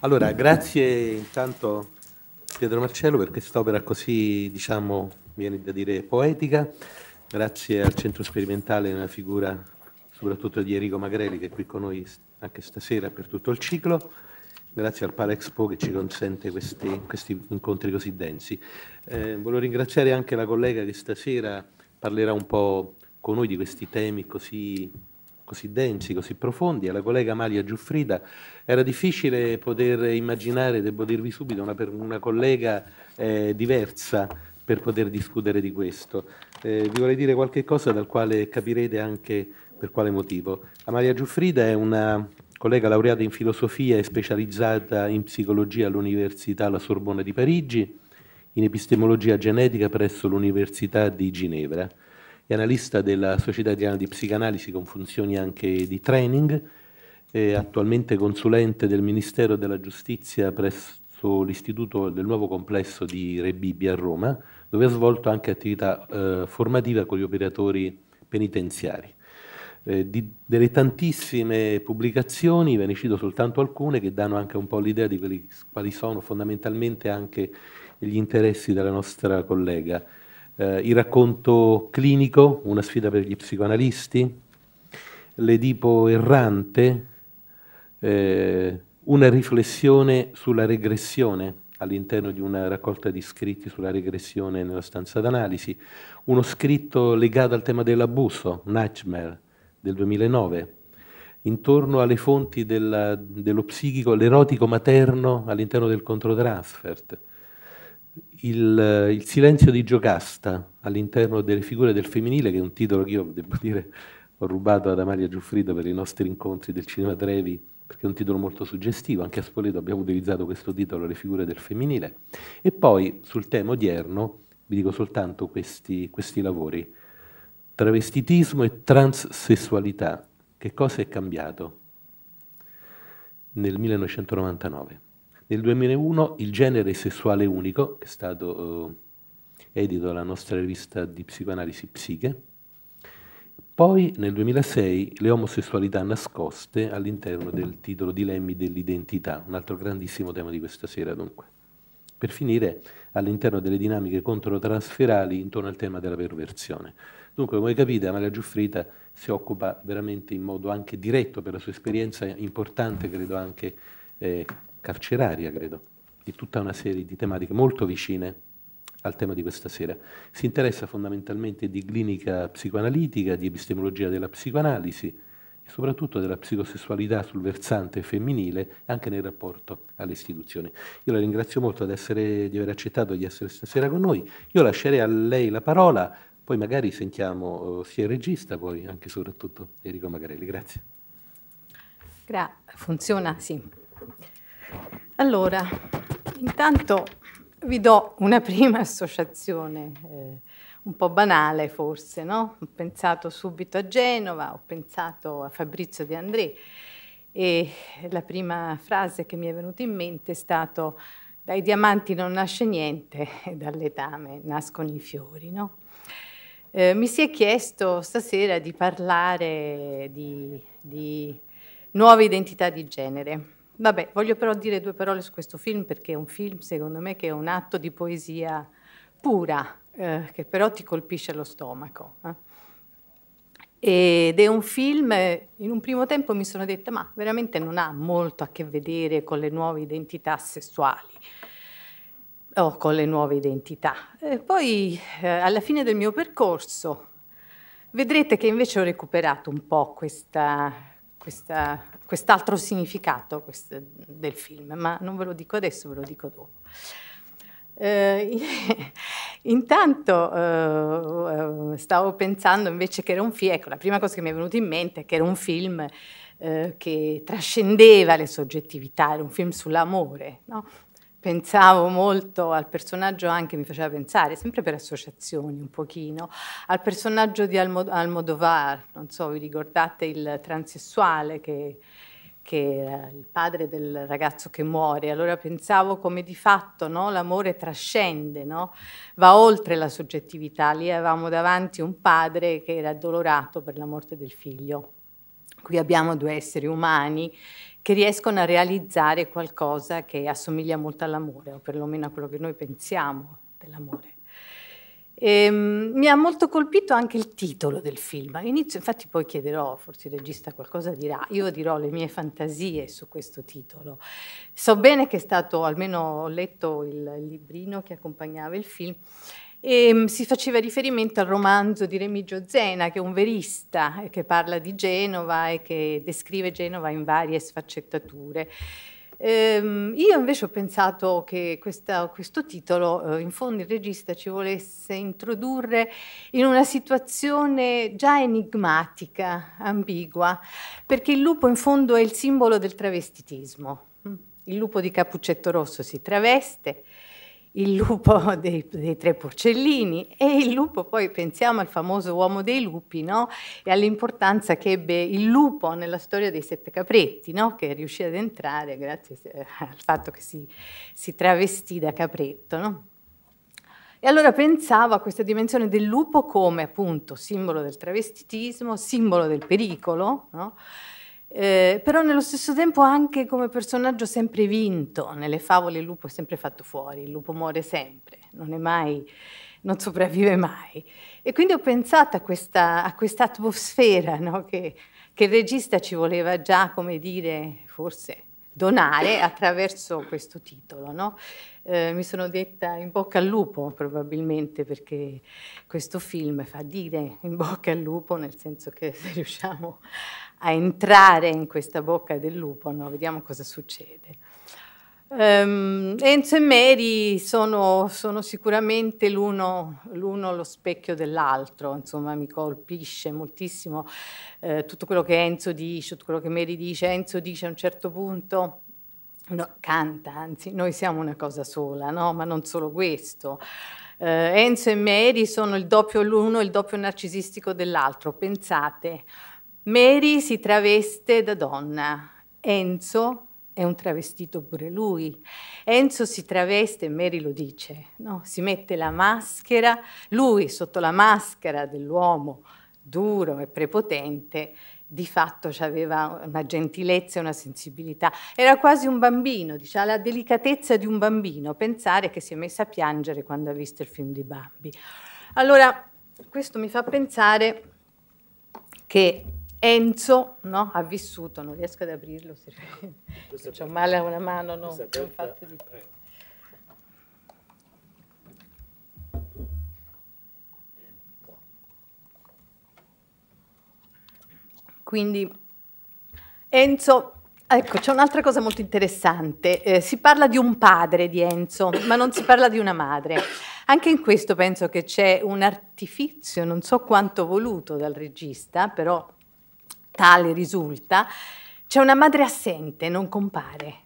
Allora, grazie intanto Pietro Marcello per quest'opera così, diciamo, viene da dire poetica, grazie al Centro Sperimentale nella figura soprattutto di Enrico Magrelli che è qui con noi anche stasera per tutto il ciclo, grazie al Parexpo che ci consente questi, questi incontri così densi. Eh, volevo ringraziare anche la collega che stasera parlerà un po' con noi di questi temi così così densi, così profondi, alla collega Malia Giuffrida. Era difficile poter immaginare, devo dirvi subito, una, una collega eh, diversa per poter discutere di questo. Eh, vi vorrei dire qualche cosa dal quale capirete anche per quale motivo. Amalia Giuffrida è una collega laureata in filosofia e specializzata in psicologia all'Università La Sorbona di Parigi, in epistemologia genetica presso l'Università di Ginevra è analista della Società Italiana di Psicanalisi con funzioni anche di training, è attualmente consulente del Ministero della Giustizia presso l'Istituto del Nuovo Complesso di Rebibbia a Roma, dove ha svolto anche attività eh, formativa con gli operatori penitenziari. Eh, di, delle tantissime pubblicazioni, ve ne cito soltanto alcune che danno anche un po' l'idea di quelli, quali sono fondamentalmente anche gli interessi della nostra collega eh, il racconto clinico, una sfida per gli psicoanalisti, l'Edipo errante, eh, una riflessione sulla regressione all'interno di una raccolta di scritti sulla regressione nella stanza d'analisi, uno scritto legato al tema dell'abuso, Nightmare, del 2009, intorno alle fonti della, dello psichico, l'erotico materno all'interno del controtransfert, il, eh, il, silenzio di Giocasta all'interno delle figure del femminile, che è un titolo che io devo dire ho rubato ad Amalia Giuffrida per i nostri incontri del Cinema Trevi, perché è un titolo molto suggestivo, anche a Spoleto abbiamo utilizzato questo titolo, Le figure del femminile. E poi sul tema odierno vi dico soltanto questi, questi lavori, travestitismo e transessualità, che cosa è cambiato nel 1999? Nel 2001 Il genere sessuale unico, che è stato eh, edito dalla nostra rivista di psicoanalisi Psiche, poi nel 2006 le omosessualità nascoste all'interno del titolo Dilemmi dell'identità, un altro grandissimo tema di questa sera dunque. Per finire all'interno delle dinamiche controtrasferali intorno al tema della perversione. Dunque, come capite, Amalia Giuffrita si occupa veramente in modo anche diretto per la sua esperienza importante, credo anche eh, carceraria, credo, di tutta una serie di tematiche molto vicine al tema di questa sera. Si interessa fondamentalmente di clinica psicoanalitica, di epistemologia della psicoanalisi e soprattutto della psicosessualità sul versante femminile anche nel rapporto alle istituzioni. Io la ringrazio molto essere, di aver accettato di essere stasera con noi. Io lascerei a lei la parola, poi magari sentiamo eh, sia il regista, poi anche e soprattutto Enrico Magarelli. Grazie. Gra- funziona, sì. Allora, intanto vi do una prima associazione, eh, un po' banale forse, no? Ho pensato subito a Genova, ho pensato a Fabrizio De André e la prima frase che mi è venuta in mente è stata dai diamanti non nasce niente e dal letame nascono i fiori, no? Eh, mi si è chiesto stasera di parlare di, di nuove identità di genere Vabbè, voglio però dire due parole su questo film perché è un film, secondo me, che è un atto di poesia pura, eh, che però ti colpisce lo stomaco. Eh. Ed è un film, in un primo tempo mi sono detta, ma veramente non ha molto a che vedere con le nuove identità sessuali o con le nuove identità. E poi eh, alla fine del mio percorso vedrete che invece ho recuperato un po' questa quest'altro significato quest del film, ma non ve lo dico adesso, ve lo dico dopo. Eh, intanto eh, eh, stavo pensando invece che era un film, ecco la prima cosa che mi è venuta in mente è che era un film eh, che trascendeva le soggettività, era un film sull'amore, no? pensavo molto al personaggio anche, mi faceva pensare, sempre per associazioni un pochino, al personaggio di Almod Almodovar, non so, vi ricordate il transessuale che, che era il padre del ragazzo che muore. Allora pensavo come di fatto no, l'amore trascende, no? va oltre la soggettività. Lì avevamo davanti un padre che era addolorato per la morte del figlio. Qui abbiamo due esseri umani che riescono a realizzare qualcosa che assomiglia molto all'amore, o perlomeno a quello che noi pensiamo dell'amore. E, ehm, mi ha molto colpito anche il titolo del film. All'inizio, infatti, poi chiederò, forse il regista qualcosa dirà, io dirò le mie fantasie su questo titolo. So bene che è stato, almeno ho letto il librino che accompagnava il film, e ehm, si faceva riferimento al romanzo di Remigio Zena, che è un verista eh, che parla di Genova e che descrive Genova in varie sfaccettature. Ehm, io invece ho pensato che questa, questo titolo, eh, in fondo il regista ci volesse introdurre in una situazione già enigmatica, ambigua, perché il lupo in fondo è il simbolo del travestitismo. Mm. Il lupo di Capuccetto Rosso si traveste, il lupo dei, dei, tre porcellini e il lupo, poi pensiamo al famoso uomo dei lupi no? e all'importanza che ebbe il lupo nella storia dei sette capretti, no? che riuscì ad entrare grazie eh, al fatto che si, si travestì da capretto. No? E allora pensavo a questa dimensione del lupo come appunto simbolo del travestitismo, simbolo del pericolo. No? eh, però nello stesso tempo anche come personaggio sempre vinto, nelle favole il lupo è sempre fatto fuori, il lupo muore sempre, non è mai, non sopravvive mai. E quindi ho pensato a questa, a questa atmosfera no? che, che il regista ci voleva già, come dire, forse donare attraverso questo titolo. No? Eh, mi sono detta in bocca al lupo probabilmente perché questo film fa dire in bocca al lupo nel senso che se riusciamo a a entrare in questa bocca del lupo, no? vediamo cosa succede. Um, Enzo e Mary sono, sono sicuramente l'uno, lo specchio dell'altro, insomma mi colpisce moltissimo eh, tutto quello che Enzo dice, tutto quello che Mary dice. Enzo dice a un certo punto, no, canta, anzi noi siamo una cosa sola, no? ma non solo questo. Eh, Enzo e Mary sono l'uno e il doppio narcisistico dell'altro, pensate. Mary si traveste da donna, Enzo è un travestito pure lui. Enzo si traveste, Mary lo dice, no? si mette la maschera, lui sotto la maschera dell'uomo duro e prepotente, di fatto aveva una gentilezza e una sensibilità. Era quasi un bambino, diciamo, la delicatezza di un bambino, pensare che si è messa a piangere quando ha visto il film di Bambi. Allora, questo mi fa pensare che Enzo no, ha vissuto, non riesco ad aprirlo, se... ho male a una mano, no, ho fatto di... Eh. Quindi Enzo, ecco, c'è un'altra cosa molto interessante. Eh, si parla di un padre di Enzo, ma non si parla di una madre. Anche in questo penso che c'è un artifizio, non so quanto voluto dal regista, però tale risulta, c'è una madre assente, non compare.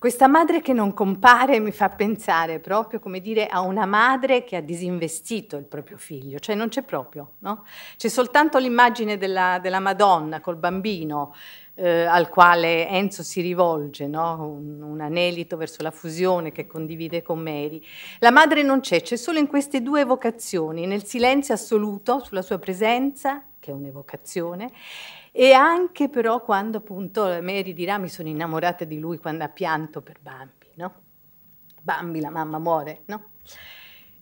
Questa madre che non compare mi fa pensare proprio, come dire, a una madre che ha disinvestito il proprio figlio, cioè non c'è proprio, no? C'è soltanto l'immagine della, della, Madonna col bambino eh, al quale Enzo si rivolge, no? un, un anelito verso la fusione che condivide con Mary. La madre non c'è, c'è solo in queste due evocazioni, nel silenzio assoluto sulla sua presenza, che è un'evocazione, e anche però quando appunto Mary dirà mi sono innamorata di lui quando ha pianto per Bambi, no? Bambi, la mamma muore, no?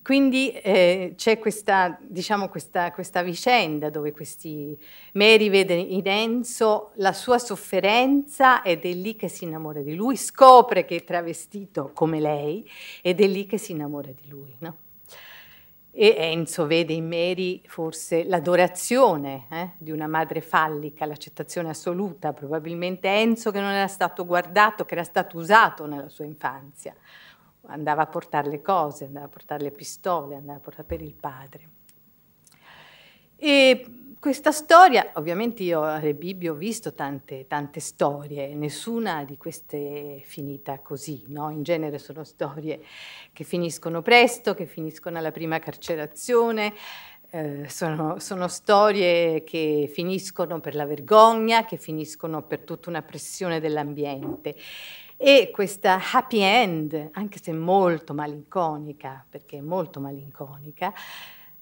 Quindi eh, c'è questa, diciamo, questa, questa, vicenda dove questi, Mary vede in Enzo la sua sofferenza ed è lì che si innamora di lui, scopre che è travestito come lei ed è lì che si innamora di lui. No? E Enzo vede in Mary forse l'adorazione eh, di una madre fallica, l'accettazione assoluta, probabilmente Enzo che non era stato guardato, che era stato usato nella sua infanzia. Andava a portare le cose, andava a portare le pistole, andava a portare per il padre. E questa storia, ovviamente io a Re Rebibbio ho visto tante, tante storie, nessuna di queste è finita così, no? in genere sono storie che finiscono presto, che finiscono alla prima carcerazione, eh, sono, sono, storie che finiscono per la vergogna, che finiscono per tutta una pressione dell'ambiente. E questa happy end, anche se molto malinconica, perché è molto malinconica,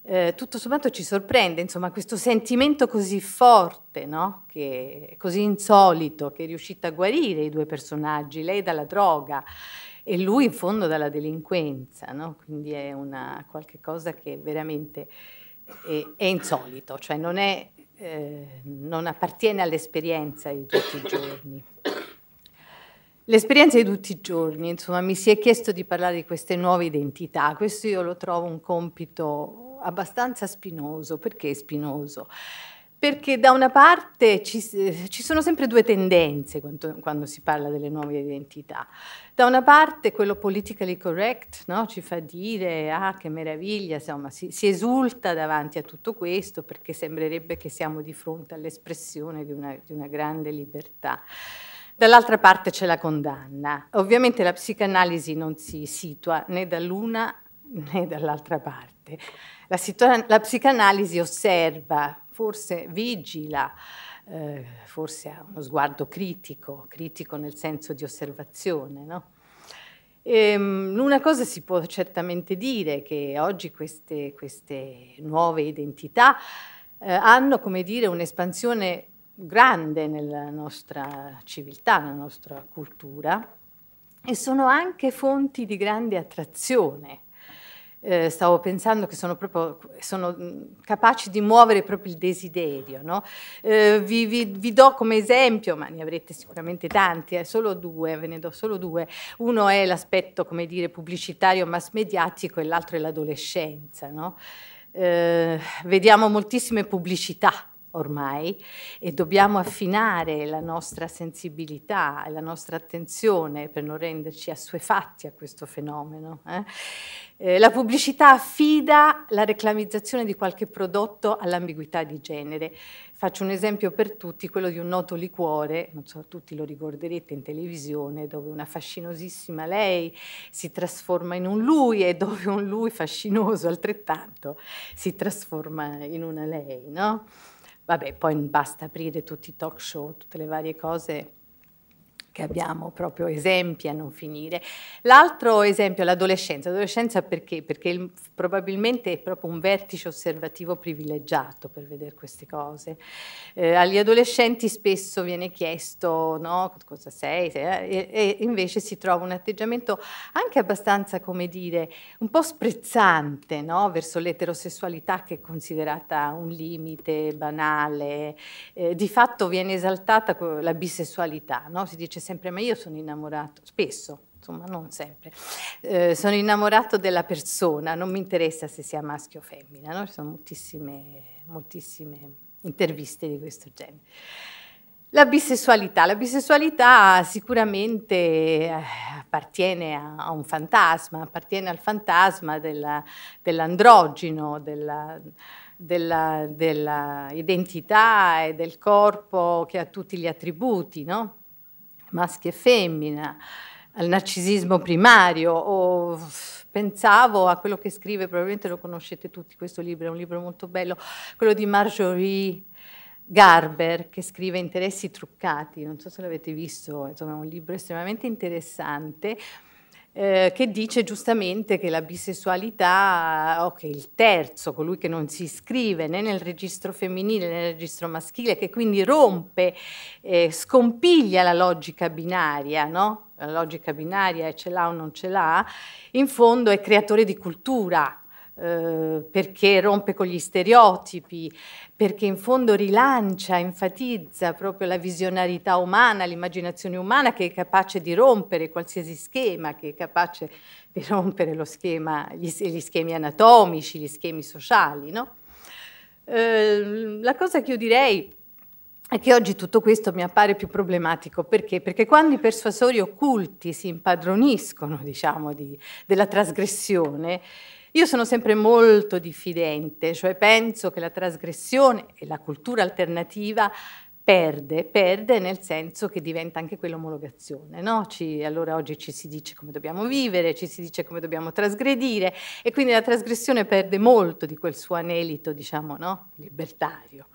eh, tutto sommato ci sorprende, insomma, questo sentimento così forte, no? che, così insolito, che è riuscito a guarire i due personaggi, lei dalla droga e lui in fondo dalla delinquenza, no? quindi è una, qualcosa che veramente è, è insolito, cioè non, è, eh, non appartiene all'esperienza di tutti i giorni. L'esperienza di tutti i giorni, insomma, mi si è chiesto di parlare di queste nuove identità, questo io lo trovo un compito abbastanza spinoso. Perché spinoso? Perché da una parte ci, ci sono sempre due tendenze quando, quando, si parla delle nuove identità. Da una parte quello politically correct no? ci fa dire ah che meraviglia, insomma, si, si, esulta davanti a tutto questo perché sembrerebbe che siamo di fronte all'espressione di, di una grande libertà. Dall'altra parte c'è la condanna. Ovviamente la psicanalisi non si situa né dall'una né dall'altra parte. La, la, psicanalisi osserva, forse vigila, eh, forse ha uno sguardo critico, critico nel senso di osservazione. No? E, ehm, una cosa si può certamente dire, che oggi queste, queste nuove identità eh, hanno, come dire, un'espansione grande nella nostra civiltà, nella nostra cultura, e sono anche fonti di grande attrazione eh, stavo pensando che sono proprio sono mm, capaci di muovere proprio il desiderio. No? Eh, vi, vi, vi, do come esempio, ma ne avrete sicuramente tanti, eh, solo due, ve ne do solo due. Uno è l'aspetto, come dire, pubblicitario mass mediatico e l'altro è l'adolescenza. No? Eh, vediamo moltissime pubblicità ormai e dobbiamo affinare la nostra sensibilità e la nostra attenzione per non renderci assuefatti a questo fenomeno. Eh. eh? la pubblicità affida la reclamizzazione di qualche prodotto all'ambiguità di genere. Faccio un esempio per tutti, quello di un noto liquore, non so, tutti lo ricorderete in televisione, dove una fascinosissima lei si trasforma in un lui e dove un lui fascinoso altrettanto si trasforma in una lei, no? Vabbè, poi basta aprire tutti i talk show, tutte le varie cose, perché abbiamo proprio esempi a non finire. L'altro esempio è l'adolescenza. L'adolescenza perché? Perché il, probabilmente è proprio un vertice osservativo privilegiato per vedere queste cose. Eh, agli adolescenti spesso viene chiesto no, cosa sei, sei eh, e, e invece si trova un atteggiamento anche abbastanza, come dire, un po' sprezzante no? verso l'eterosessualità che è considerata un limite banale. Eh, di fatto viene esaltata la bisessualità, no? si dice sempre, ma io sono innamorato, spesso, insomma non sempre, eh, sono innamorato della persona, non mi interessa se sia maschio o femmina, no? ci sono moltissime, moltissime interviste di questo genere. La bisessualità. La bisessualità sicuramente eh, appartiene a, un fantasma, appartiene al fantasma dell'androgeno, della, della, della, identità e del corpo che ha tutti gli attributi, no? maschio e femmina, al narcisismo primario o pensavo a quello che scrive, probabilmente lo conoscete tutti questo libro, è un libro molto bello, quello di Marjorie Garber che scrive Interessi truccati, non so se l'avete visto, insomma è un libro estremamente interessante, eh, che dice giustamente che la bisessualità, o okay, che il terzo, colui che non si iscrive né nel registro femminile né nel registro maschile, che quindi rompe, eh, scompiglia la logica binaria, no? la logica binaria è ce l'ha o non ce l'ha, in fondo è creatore di cultura, eh, perché rompe con gli stereotipi, perché in fondo rilancia, enfatizza proprio la visionarità umana, l'immaginazione umana che è capace di rompere qualsiasi schema, che è capace di rompere lo schema, gli, gli schemi anatomici, gli schemi sociali. No? Eh, la cosa che io direi è che oggi tutto questo mi appare più problematico perché? Perché quando i persuasori occulti si impadroniscono diciamo, di, della trasgressione, io sono sempre molto diffidente, cioè penso che la trasgressione e la cultura alternativa perde, perde nel senso che diventa anche quell'omologazione, no? Ci, allora oggi ci si dice come dobbiamo vivere, ci si dice come dobbiamo trasgredire e quindi la trasgressione perde molto di quel suo anelito, diciamo, no? libertario.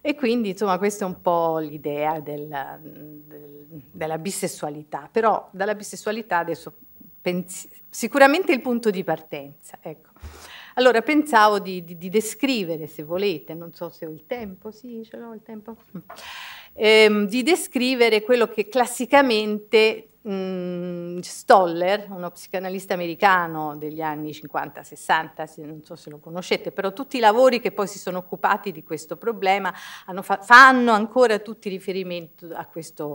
E quindi, insomma, questa è un po' l'idea della, del, della bisessualità, però dalla bisessualità adesso pensiamo sicuramente il punto di partenza. Ecco. Allora, pensavo di, di, di, descrivere, se volete, non so se ho il tempo, sì, ce l'ho il tempo, eh, di descrivere quello che classicamente Mm, Stoller, uno psicanalista americano degli anni 50-60, non so se lo conoscete, però tutti i lavori che poi si sono occupati di questo problema fa fanno ancora tutti riferimento a,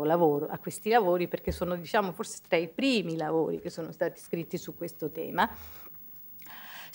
lavoro, a, questi lavori perché sono diciamo, forse tra i primi lavori che sono stati scritti su questo tema.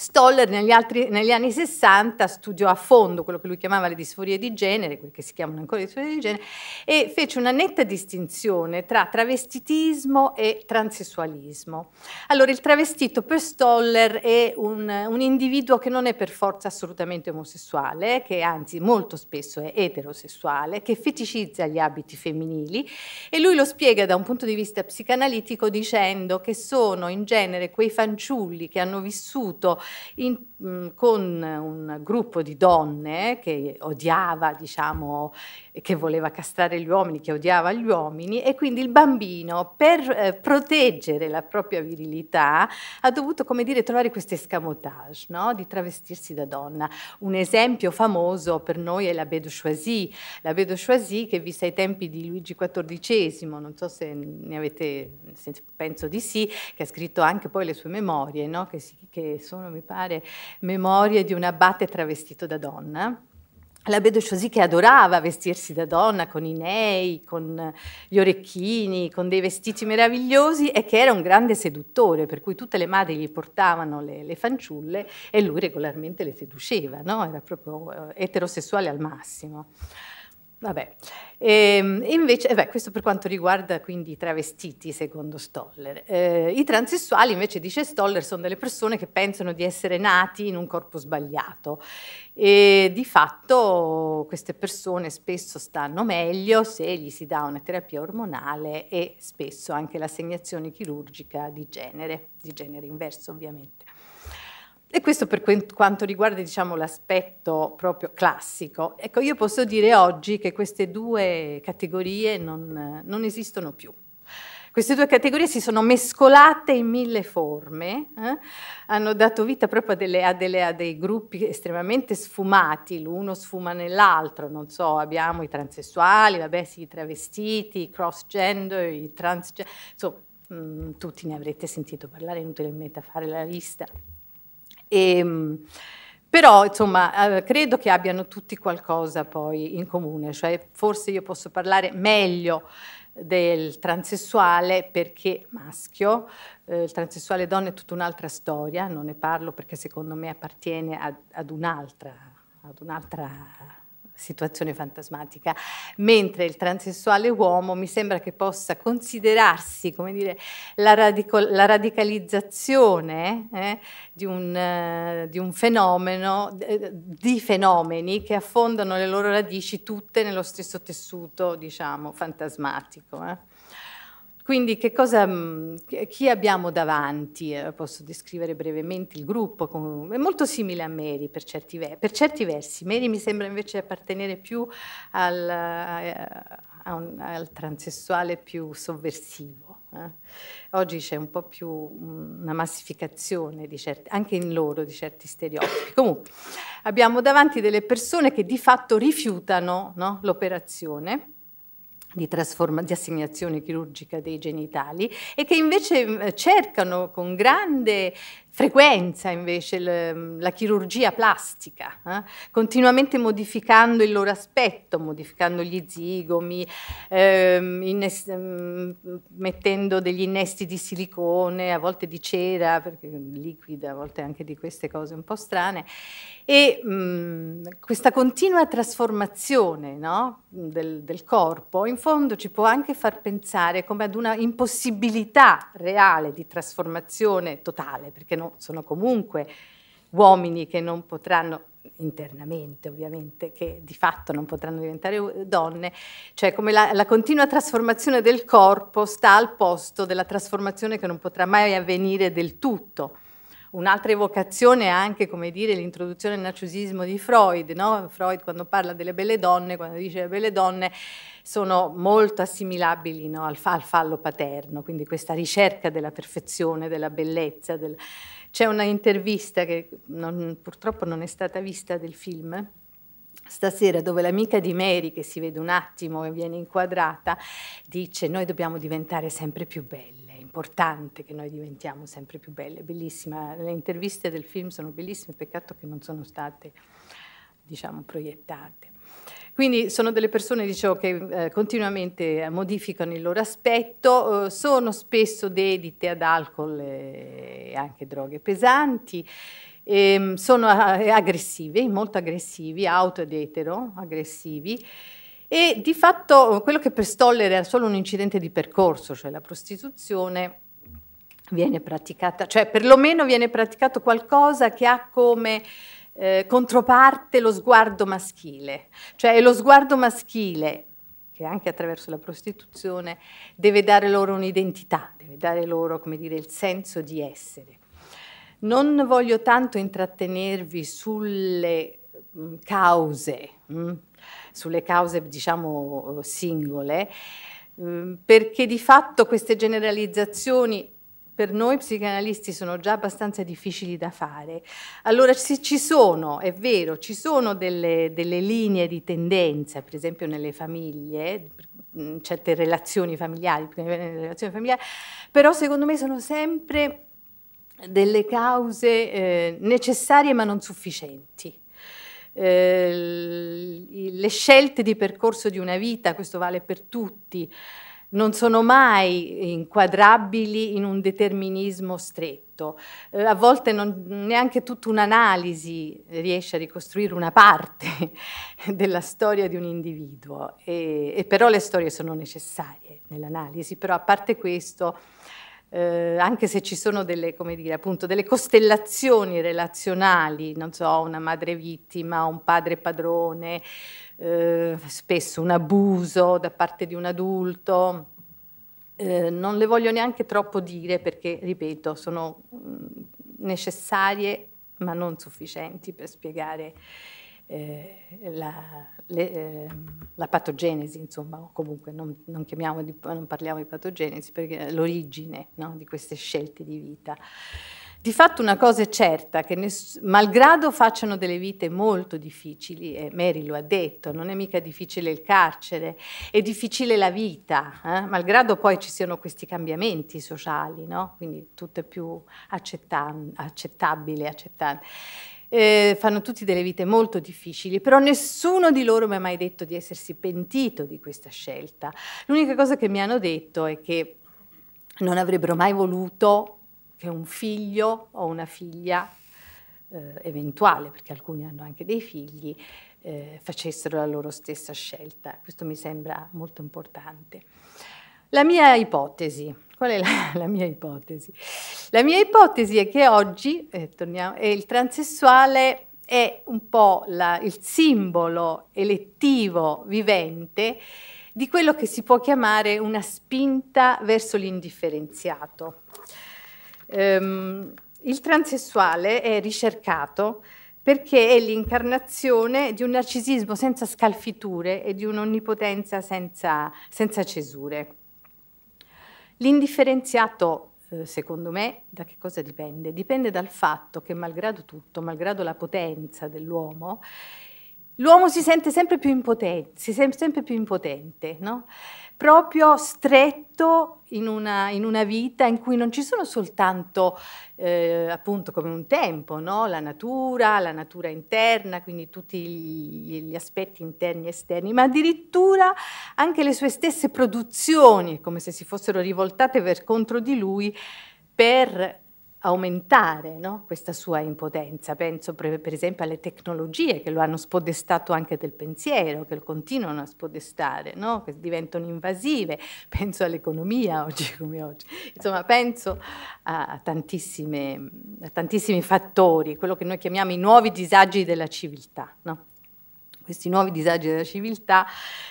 Stoller negli, altri, negli, anni 60 studiò a fondo quello che lui chiamava le disforie di genere, quelle che si chiamano ancora disforie di genere, e fece una netta distinzione tra travestitismo e transessualismo. Allora, il travestito per Stoller è un, un individuo che non è per forza assolutamente omosessuale, che anzi molto spesso è eterosessuale, che feticizza gli abiti femminili e lui lo spiega da un punto di vista psicanalitico dicendo che sono in genere quei fanciulli che hanno vissuto in, con un gruppo di donne che odiava, diciamo, che voleva castrare gli uomini, che odiava gli uomini e quindi il bambino per eh, proteggere la propria virilità ha dovuto, come dire, trovare questo escamotage, no? di travestirsi da donna. Un esempio famoso per noi è la Bedochoisie, la Bedochoisie che visse ai tempi di Luigi XIV, non so se ne avete penso di sì, che ha scritto anche poi le sue memorie, no? che, si, che sono, mi pare, memorie di un abate travestito da donna. L'Abedo Chosy che adorava vestirsi da donna con i nei, con gli orecchini, con dei vestiti meravigliosi e che era un grande seduttore, per cui tutte le madri gli portavano le, le fanciulle e lui regolarmente le seduceva, no? era proprio eh, eterosessuale al massimo. Vabbè, e ehm, invece, eh beh, questo per quanto riguarda quindi i travestiti, secondo Stoller. Eh, I transessuali, invece, dice Stoller, sono delle persone che pensano di essere nati in un corpo sbagliato e di fatto queste persone spesso stanno meglio se gli si dà una terapia ormonale e spesso anche l'assegnazione chirurgica di genere, di genere inverso ovviamente. E questo per quanto riguarda diciamo, l'aspetto proprio classico. Ecco, io posso dire oggi che queste due categorie non, non esistono più. Queste due categorie si sono mescolate in mille forme, eh? hanno dato vita proprio a, delle, a, delle, a, dei gruppi estremamente sfumati, l'uno sfuma nell'altro, non so, abbiamo i transessuali, vabbè, sì, i travestiti, i cross-gender, i transgender, insomma, mh, mm, tutti ne avrete sentito parlare, è inutile fare la lista. E, ehm, però insomma eh, credo che abbiano tutti qualcosa poi in comune, cioè forse io posso parlare meglio del transessuale perché maschio, eh, il transessuale donna è tutta un'altra storia, non ne parlo perché secondo me appartiene ad, ad un'altra, ad un'altra situazione fantasmatica, mentre il transessuale uomo mi sembra che possa considerarsi come dire, la, radico, la radicalizzazione eh, di, un, eh, di, un, fenomeno, eh, di fenomeni che affondano le loro radici tutte nello stesso tessuto diciamo, fantasmatico. Eh. Quindi cosa, mm, chi abbiamo davanti? Eh, posso descrivere brevemente il gruppo, è molto simile a Mary per certi, per certi versi. Mary mi sembra invece appartenere più al, eh, un, al transessuale più sovversivo. Eh? Oggi c'è un po' più mm, una massificazione certi, anche in loro di certi stereotipi. Comunque abbiamo davanti delle persone che di fatto rifiutano no, l'operazione di, di, assegnazione chirurgica dei genitali e che invece mhmm, cercano con grande frequenza invece le, la chirurgia plastica, eh? continuamente modificando il loro aspetto, modificando gli zigomi, ehm, innest, ehm, mettendo degli innesti di silicone, a volte di cera, perché liquida, a volte anche di queste cose un po' strane. E mh, mm, questa continua trasformazione no? del, del corpo in fondo ci può anche far pensare come ad una impossibilità reale di trasformazione totale, perché sono, sono comunque uomini che non potranno internamente ovviamente, che di fatto non potranno diventare eh, donne, cioè come la, la, continua trasformazione del corpo sta al posto della trasformazione che non potrà mai avvenire del tutto. Un'altra evocazione è anche, come dire, l'introduzione al narcisismo di Freud, no? Freud quando parla delle belle donne, quando dice le belle donne sono molto assimilabili no, al, al, fallo paterno, quindi questa ricerca della perfezione, della bellezza. Del... C'è una intervista che non, purtroppo non è stata vista del film, stasera dove l'amica di Mary, che si vede un attimo e viene inquadrata, dice noi dobbiamo diventare sempre più belle, è importante che noi diventiamo sempre più belle, bellissima. Le interviste del film sono bellissime, peccato che non sono state, diciamo, proiettate. Quindi sono delle persone diciamo, che eh, continuamente eh, modificano il loro aspetto, eh, sono spesso dedite ad alcol e anche droghe pesanti, ehm, eh, sono aggressive, molto aggressivi, auto ed etero aggressivi. E di fatto eh, quello che per Stoller era solo un incidente di percorso, cioè la prostituzione, viene praticata, cioè perlomeno viene praticato qualcosa che ha come eh, controparte lo sguardo maschile, cioè è lo sguardo maschile che anche attraverso la prostituzione deve dare loro un'identità, deve dare loro, come dire, il senso di essere. Non voglio tanto intrattenervi sulle mh, mm, cause, mh, mm, sulle cause diciamo singole, mm, perché di fatto queste generalizzazioni per noi psicanalisti sono già abbastanza difficili da fare. Allora ci sono, è vero, ci sono delle, delle linee di tendenza, per esempio nelle famiglie, in certe relazioni familiari, relazioni familiari, però secondo me sono sempre delle cause eh, necessarie ma non sufficienti. Eh, le scelte di percorso di una vita, questo vale per tutti, non sono mai inquadrabili in un determinismo stretto. Eh, a volte non, neanche tutta un'analisi riesce a ricostruire una parte della storia di un individuo, e, e però le storie sono necessarie nell'analisi, però a parte questo... Eh, anche se ci sono delle, dire, appunto, delle, costellazioni relazionali, non so, una madre vittima, un padre padrone, eh, spesso un abuso da parte di un adulto. Eh, non le voglio neanche troppo dire perché, ripeto, sono mm, necessarie ma non sufficienti per spiegare eh, la, le, eh, la, patogenesi, insomma, o comunque non, non, di, non parliamo di patogenesi, perché l'origine no, di queste scelte di vita. Di fatto una cosa è certa, che malgrado facciano delle vite molto difficili, e Mary lo ha detto, non è mica difficile il carcere, è difficile la vita, eh? malgrado poi ci siano questi cambiamenti sociali, no? quindi tutto è più accettabile, accettante. Eh, fanno tutti delle vite molto difficili, però nessuno di loro mi ha mai detto di essersi pentito di questa scelta. L'unica cosa che mi hanno detto è che non avrebbero mai voluto che un figlio o una figlia eh, eventuale, perché alcuni hanno anche dei figli, eh, facessero la loro stessa scelta. Questo mi sembra molto importante. La mia ipotesi, qual è la, la mia ipotesi? La mia ipotesi è che oggi eh, torniamo, il transessuale è un po' la, il simbolo elettivo vivente di quello che si può chiamare una spinta verso l'indifferenziato. Ehm, il transessuale è ricercato perché è l'incarnazione di un narcisismo senza scalfiture e di un'onnipotenza senza, senza cesure. L'indifferenziato eh, secondo me, da che cosa dipende? Dipende dal fatto che, malgrado tutto, malgrado la potenza dell'uomo, l'uomo si sente sempre più impotente, si sente sempre più impotente, no? proprio stretto in una, in una, vita in cui non ci sono soltanto, eh, appunto come un tempo, no? la natura, la natura interna, quindi tutti gli, gli, aspetti interni e esterni, ma addirittura anche le sue stesse produzioni, come se si fossero rivoltate per, contro di lui per aumentare no? questa sua impotenza. Penso per, per, esempio alle tecnologie che lo hanno spodestato anche del pensiero, che lo continuano a spodestare, no? che diventano invasive. Penso all'economia oggi come oggi. Insomma, penso a, tantissimi fattori, quello che noi chiamiamo i nuovi disagi della civiltà. No? questi nuovi disagi della civiltà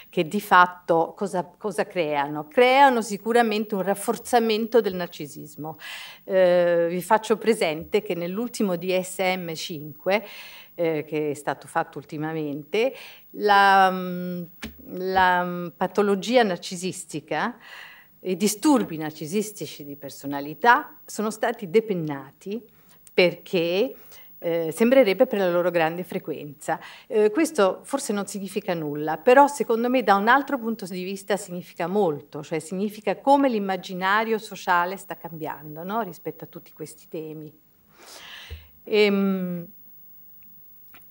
che di fatto cosa, cosa creano? Creano sicuramente un rafforzamento del narcisismo. Eh, vi faccio presente che nell'ultimo DSM 5 eh, che è stato fatto ultimamente, la, mm, la mm, patologia narcisistica i disturbi narcisistici di personalità sono stati depennati perché eh, sembrerebbe per la loro grande frequenza. Eh, questo forse non significa nulla, però secondo me da un altro punto di vista significa molto, cioè significa come l'immaginario sociale sta cambiando no? rispetto a tutti questi temi. Ehm,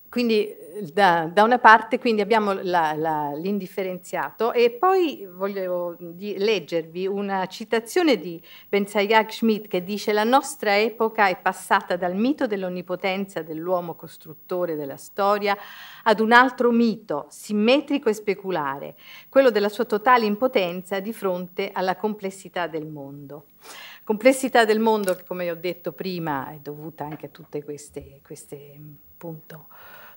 quindi da, da, una parte quindi abbiamo l'indifferenziato e poi voglio di, leggervi una citazione di Bensayag Schmidt che dice la nostra epoca è passata dal mito dell'onnipotenza dell'uomo costruttore della storia ad un altro mito simmetrico e speculare, quello della sua totale impotenza di fronte alla complessità del mondo complessità del mondo che, come ho detto prima, è dovuta anche a tutte queste, queste appunto,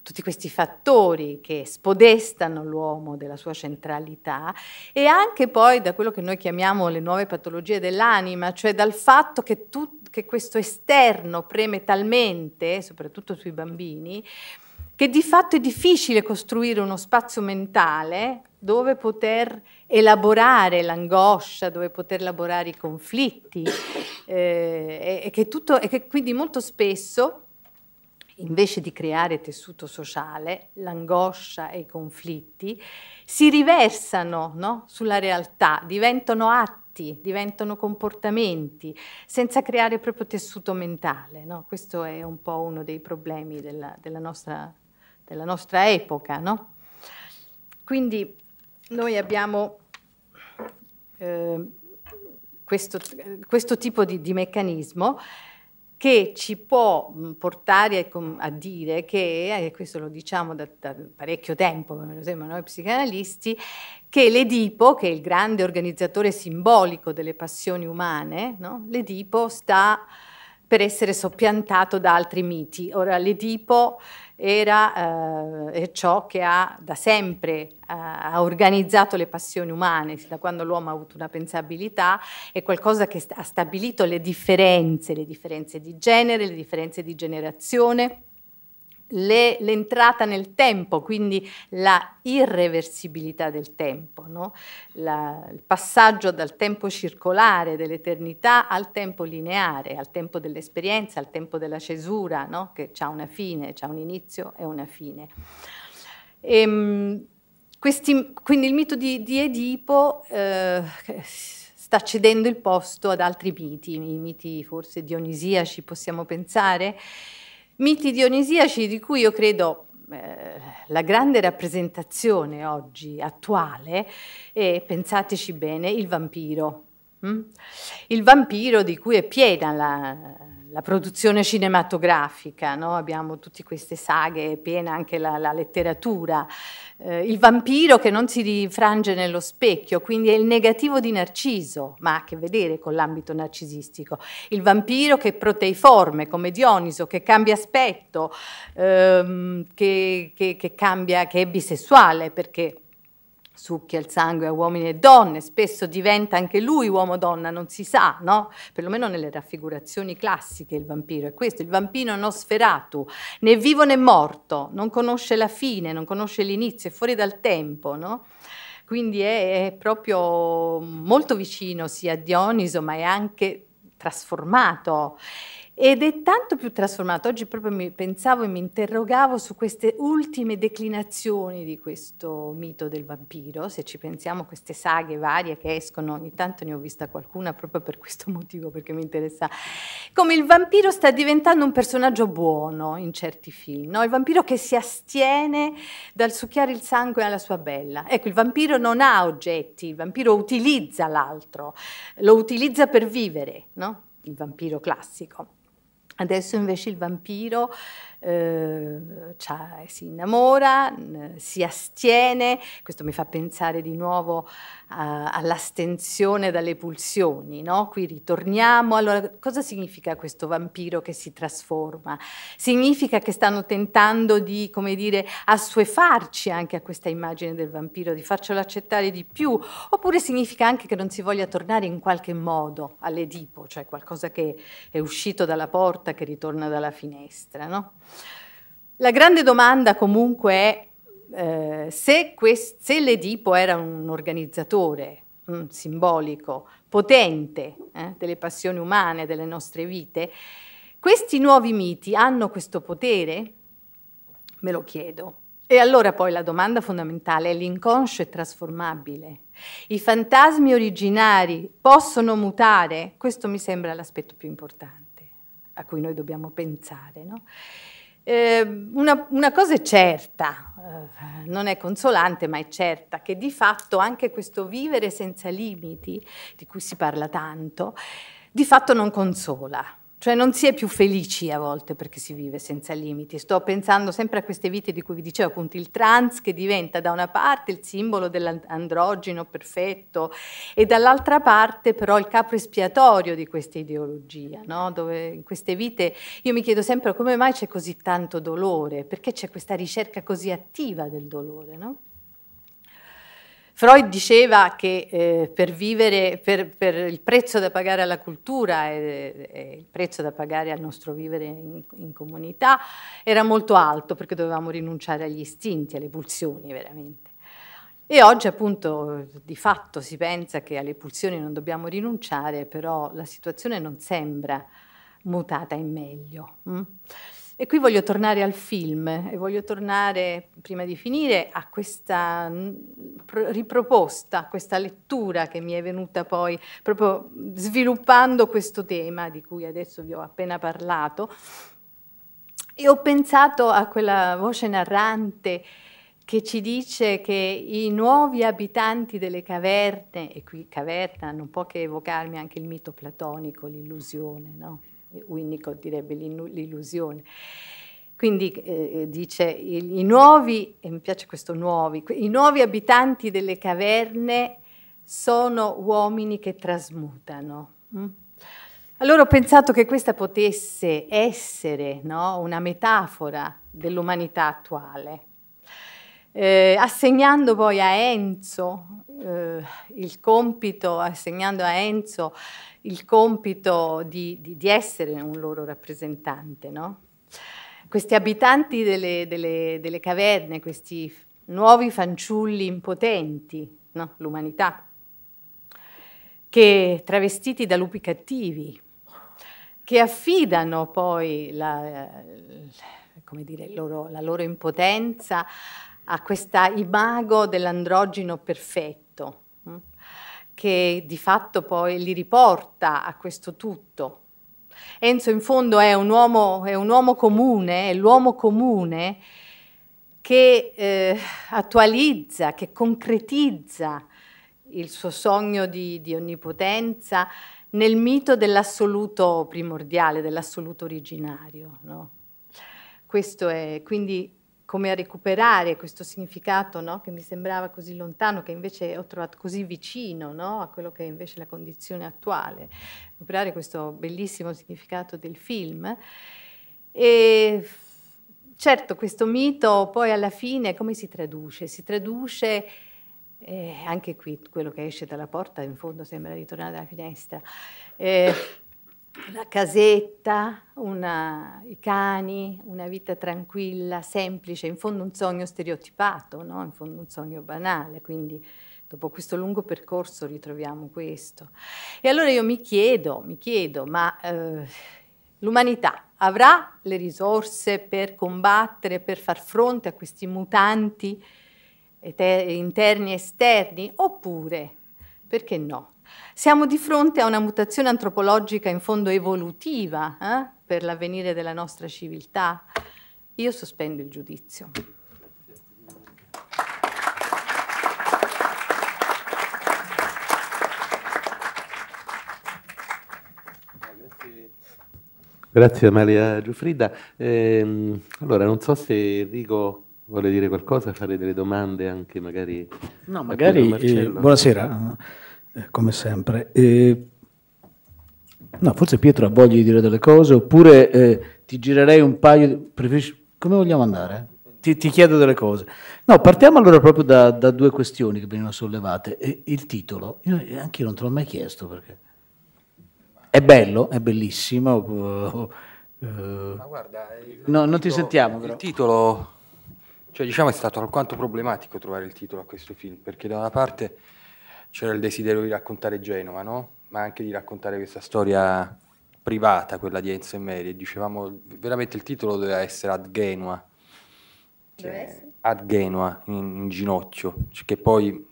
tutti questi fattori che spodestano l'uomo della sua centralità e anche poi da quello che noi chiamiamo le nuove patologie dell'anima, cioè dal fatto che, tu, che questo esterno preme talmente, soprattutto sui bambini, che di fatto è difficile costruire uno spazio mentale dove poter elaborare l'angoscia, dove poter elaborare i conflitti eh, e, e, che tutto, e che quindi molto spesso invece di creare tessuto sociale, l'angoscia e i conflitti si riversano no? sulla realtà, diventano atti, diventano comportamenti, senza creare proprio tessuto mentale. No? Questo è un po' uno dei problemi della, della, nostra, della nostra, epoca. No? Quindi noi abbiamo... Eh, questo, questo, tipo di, di meccanismo che ci può portare a, dire che, e questo lo diciamo da, da parecchio tempo, come lo sembra diciamo noi psicanalisti, che l'Edipo, che è il grande organizzatore simbolico delle passioni umane, no? l'Edipo sta per essere soppiantato da altri miti. Ora, l'Edipo era eh, ciò che ha da sempre eh, ha organizzato le passioni umane, da quando l'uomo ha avuto una pensabilità, è qualcosa che st- ha stabilito le differenze, le differenze di genere, le differenze di generazione, le, l'entrata nel tempo, quindi la irreversibilità del tempo, no? la, il passaggio dal tempo circolare dell'eternità al tempo lineare, al tempo dell'esperienza, al tempo della cesura, no? che ha una fine, ha un inizio e una fine. E, ehm, questi, quindi il mito di, di Edipo eh, sta cedendo il posto ad altri miti, i miti forse dionisiaci possiamo pensare, Miti dionisiaci di cui io credo eh, la grande rappresentazione oggi attuale è, pensateci bene, il vampiro. Hm? Il vampiro di cui è piena la la produzione cinematografica, no? abbiamo tutte queste saghe, piena anche la, la letteratura, eh, il vampiro che non si rifrange nello specchio, quindi è il negativo di Narciso, ma ha a che vedere con l'ambito narcisistico, il vampiro che è proteiforme come Dioniso, che cambia aspetto, ehm, che, che, che, cambia, che è bisessuale perché succhia il sangue a uomini e donne, spesso diventa anche lui uomo-donna, non si sa, no? Perlomeno nelle raffigurazioni classiche il vampiro è questo, il vampiro non sferato, né vivo né morto, non conosce la fine, non conosce l'inizio, è fuori dal tempo, no? Quindi è, è proprio molto vicino sia a Dioniso, ma è anche trasformato. Ed è tanto più trasformato. Oggi proprio mi pensavo e mi interrogavo su queste ultime declinazioni di questo mito del vampiro. Se ci pensiamo, queste saghe varie che escono, ogni tanto ne ho vista qualcuna proprio per questo motivo, perché mi interessa. Come il vampiro sta diventando un personaggio buono in certi film, no? il vampiro che si astiene dal succhiare il sangue alla sua bella. Ecco, il vampiro non ha oggetti, il vampiro utilizza l'altro, lo utilizza per vivere, no? il vampiro classico. Adesso invece il vampiro eh, si innamora, si astiene, questo mi fa pensare di nuovo all'astensione dalle pulsioni, no? qui ritorniamo, allora cosa significa questo vampiro che si trasforma? Significa che stanno tentando di, come dire, assuefarci anche a questa immagine del vampiro, di farcelo accettare di più, oppure significa anche che non si voglia tornare in qualche modo all'Edipo, cioè qualcosa che è uscito dalla porta, che ritorna dalla finestra, no? La grande domanda comunque è eh, se, se l'Edipo era un organizzatore mh, mm, simbolico, potente eh, delle passioni umane, delle nostre vite, questi nuovi miti hanno questo potere? Me lo chiedo. E allora poi la domanda fondamentale è l'inconscio è trasformabile. I fantasmi originari possono mutare? Questo mi sembra l'aspetto più importante a cui noi dobbiamo pensare. No? Eh, una, una, cosa è certa, eh, non è consolante ma è certa, che di fatto anche questo vivere senza limiti, di cui si parla tanto, di fatto non consola. Cioè non si è più felici a volte perché si vive senza limiti. Sto pensando sempre a queste vite di cui vi dicevo appunto il trans che diventa da una parte il simbolo dell'androgeno perfetto e dall'altra parte però il capo espiatorio di questa ideologia, no? dove in queste vite io mi chiedo sempre come mai c'è così tanto dolore, perché c'è questa ricerca così attiva del dolore. No? Freud diceva che eh, per vivere, per, per, il prezzo da pagare alla cultura e, e, il prezzo da pagare al nostro vivere in, in, comunità era molto alto perché dovevamo rinunciare agli istinti, alle pulsioni veramente. E oggi appunto di fatto si pensa che alle pulsioni non dobbiamo rinunciare, però la situazione non sembra mutata in meglio. Hm? E qui voglio tornare al film e voglio tornare, prima di finire, a questa mm, riproposta, a questa lettura che mi è venuta poi, proprio sviluppando questo tema di cui adesso vi ho appena parlato. E ho pensato a quella voce narrante che ci dice che i nuovi abitanti delle caverne, e qui caverna non può che evocarmi anche il mito platonico, l'illusione, no? Winnicott direbbe l'illusione. Quindi eh, eh dice i, i nuovi, e mi piace questo nuovi, i nuovi abitanti delle caverne sono uomini che trasmutano. Mm? Allora ho pensato che questa potesse essere no, una metafora dell'umanità attuale, eh, assegnando poi a Enzo eh, il compito, assegnando a Enzo il compito di, di, di essere un loro rappresentante. No? Questi abitanti delle, delle, delle, caverne, questi nuovi fanciulli impotenti, no? l'umanità, che travestiti da lupi cattivi, che affidano poi la, dire, loro, la loro impotenza a questa imago dell'androgeno perfetto, che di fatto poi li riporta a questo tutto. Enzo in fondo è un uomo, è un uomo comune, è l'uomo comune che eh, attualizza, che concretizza il suo sogno di, di onnipotenza nel mito dell'assoluto primordiale, dell'assoluto originario. No? Questo è quindi come a recuperare questo significato no? che mi sembrava così lontano, che invece ho trovato così vicino no? a quello che è invece la condizione attuale, recuperare questo bellissimo significato del film. E certo, questo mito poi alla fine come si traduce? Si traduce eh, anche qui quello che esce dalla porta, in fondo sembra ritornare dalla finestra. Eh, la casetta, una, i cani, una vita tranquilla, semplice, in fondo un sogno stereotipato, no? in fondo un sogno banale, quindi dopo questo lungo percorso ritroviamo questo. E allora io mi chiedo, mi chiedo, ma eh, l'umanità avrà le risorse per combattere, per far fronte a questi mutanti interni e esterni? Oppure, perché no? Siamo di fronte a una mutazione antropologica in fondo evolutiva eh, per l'avvenire della nostra civiltà. Io sospendo il giudizio. Grazie Amalia Giuffrida. Eh, allora, non so se Enrico vuole dire qualcosa, fare delle domande anche magari. No, magari. Eh, buonasera. Eh, come sempre. E... no, forse Pietro ha voglia di dire delle cose, oppure eh, ti girerei un paio di... Preferisci... Come vogliamo andare? Ti, ti, chiedo delle cose. No, partiamo allora proprio da, da due questioni che venivano sollevate. E, il titolo, io, eh, anche io non te l'ho mai chiesto perché... È bello, è bellissimo. Uh, Ma guarda, no, il non ti sentiamo. Però. Il titolo, cioè diciamo è stato alquanto problematico trovare il titolo a questo film, perché da una parte c'era il desiderio di raccontare Genova, no? ma anche di raccontare questa storia privata, quella di Enzo e Mary. Dicevamo, veramente il titolo doveva essere Ad Genua, cioè, Ad Genua, in, in ginocchio, cioè che poi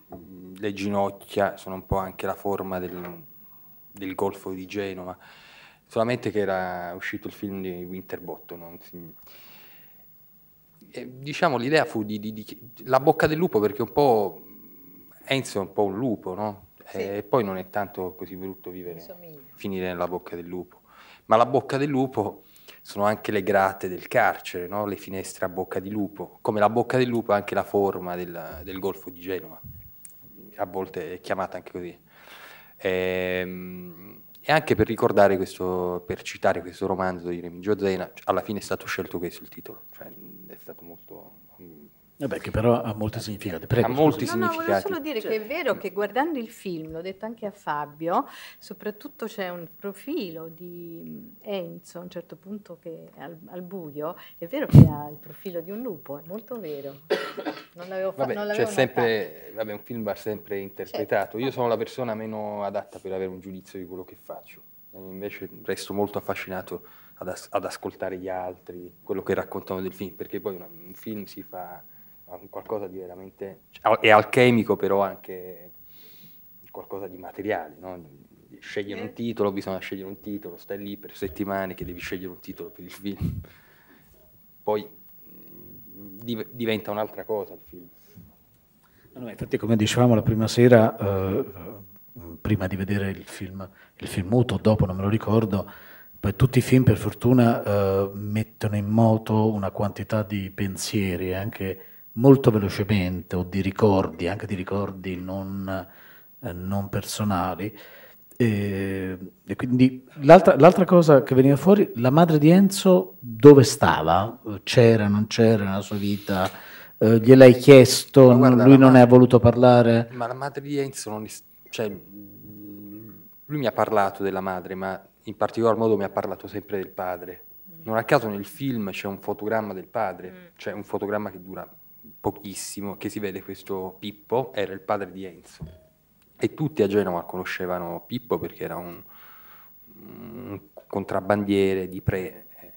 le ginocchia sono un po' anche la forma del, del Golfo di Genova, solamente che era uscito il film di Winterbottom. diciamo l'idea fu di, di, di, La bocca del lupo perché un po' Enzo è un po' un lupo, no? Sì. Eh, e poi non è tanto così brutto vivere, finire nella bocca del lupo. Ma la bocca del lupo sono anche le grate del carcere, no? le finestre a bocca di lupo, come la bocca del lupo è anche la forma del, del Golfo di Genova, a volte è chiamata anche così. E, ehm, e anche per ricordare questo, per citare questo romanzo di Remigio Zena, alla fine è stato scelto questo il titolo, cioè, è stato molto Vabbè, eh che però ha molti significati. Prego, ha molti no, significati. No, volevo solo dire cioè, che è certo. vero che guardando il film, l'ho detto anche a Fabio, soprattutto c'è un profilo di Enzo a un certo punto che al, al buio, è vero che ha il profilo di un lupo, è molto vero. Non l'avevo fatto. Vabbè, cioè sempre, vabbè, un film va sempre certo. interpretato. Certo. Io sono la persona meno adatta per avere un giudizio di quello che faccio. Invece resto molto affascinato ad, as- ad ascoltare gli altri, quello che raccontano del film, perché poi un film si fa qualcosa di veramente... Cioè, è eh, alchemico però anche qualcosa di materiale, no? scegliere un titolo, bisogna scegliere un titolo, stai lì per settimane che devi scegliere un titolo per il film, poi mm, div- diventa un'altra cosa il film. No, infatti come dicevamo la prima sera, eh, eh, prima di vedere il film, il film muto, dopo non me lo ricordo, poi tutti i film per fortuna eh, mettono in moto una quantità di pensieri, eh, anche molto velocemente o di ricordi, anche di ricordi non, eh, non personali. E, e quindi l'altra, l'altra, cosa che veniva fuori, la madre di Enzo dove stava? C'era, non c'era nella sua vita? Eh, gliel'hai chiesto, guarda, lui non madre, ne ha voluto parlare? Ma la madre di Enzo non... Cioè, lui mi ha parlato della madre, ma in particolar modo mi ha parlato sempre del padre. Non a caso nel film c'è un fotogramma del padre, mm. cioè un fotogramma che dura pochissimo che si vede questo Pippo, era il padre di Enzo. E tutti a Genova conoscevano Pippo perché era un, un contrabbandiere di Pre, eh,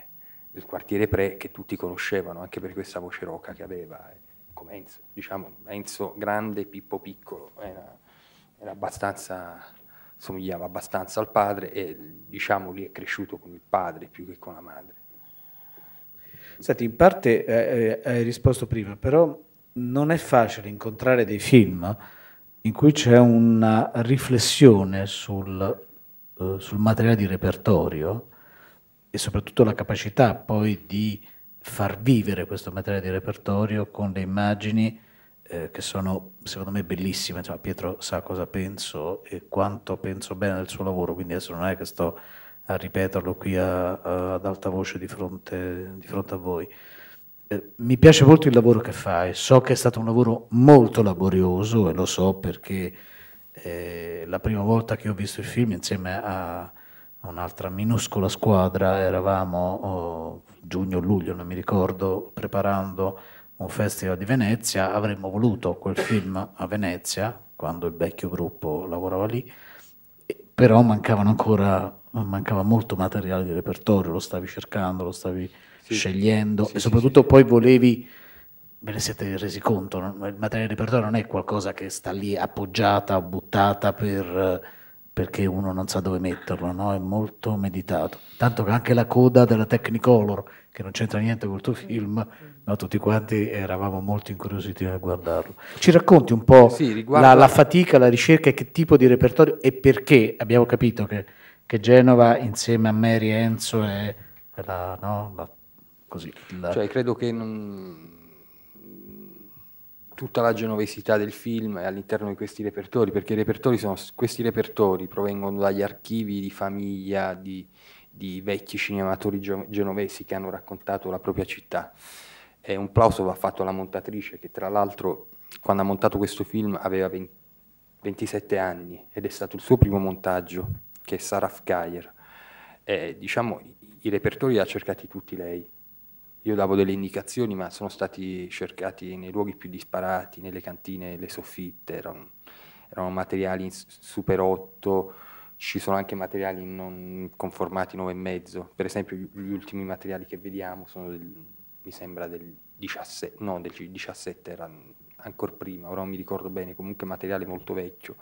il quartiere Pre che tutti conoscevano anche per questa voce roca che aveva, eh, come Enzo, diciamo Enzo grande, Pippo piccolo, era, era abbastanza, somigliava abbastanza al padre e diciamo lì è cresciuto con il padre più che con la madre. Senti, in parte eh, eh, hai risposto prima, però non è facile incontrare dei film in cui c'è una riflessione sul, eh, sul materiale di repertorio e soprattutto la capacità poi di far vivere questo materiale di repertorio con le immagini eh, che sono secondo me bellissime. Insomma, Pietro sa cosa penso e quanto penso bene del suo lavoro, quindi adesso non è che sto a ripeterlo qui a, a, ad alta voce di fronte, di fronte a voi. Eh, mi piace molto il lavoro che fai, so che è stato un lavoro molto laborioso e lo so perché eh, la prima volta che ho visto il film insieme a un'altra minuscola squadra eravamo oh, giugno-luglio, o non mi ricordo, preparando un festival di Venezia, avremmo voluto quel film a Venezia, quando il vecchio gruppo lavorava lì, però mancavano ancora mancava molto materiale di repertorio, lo stavi cercando, lo stavi sì, scegliendo sì, e soprattutto sì, poi volevi, ve ne siete resi conto, no? il materiale di repertorio non è qualcosa che sta lì appoggiata o buttata per, perché uno non sa dove metterlo, no? è molto meditato. Tanto che anche la coda della Technicolor, che non c'entra niente col tuo film, no? tutti quanti eravamo molto incuriositi a guardarlo. Ci racconti un po' riguarda... la, la fatica, la ricerca e che tipo di repertorio e perché abbiamo capito che che Genova insieme a Mary Enzo è la, no, la, così, la... Cioè, credo che non... tutta la genovesità del film è all'interno di questi repertori, perché repertori sono... questi repertori provengono dagli archivi di famiglia, di, di vecchi cinematori genovesi che hanno raccontato la propria città. E un plauso va fatto alla montatrice che tra l'altro quando ha montato questo film aveva 20, 27 anni ed è stato il suo primo montaggio che è Saraf Gayer. Eh, diciamo, i repertori li ha cercati tutti lei. Io davo delle indicazioni, ma sono stati cercati nei luoghi più disparati, nelle cantine, nelle soffitte, erano, erano materiali in Super 8, ci sono anche materiali non conformati 9,5, per esempio gli ultimi materiali che vediamo sono del, mi sembra del 17, no del 17 era ancora prima, ora non mi ricordo bene, comunque materiale molto vecchio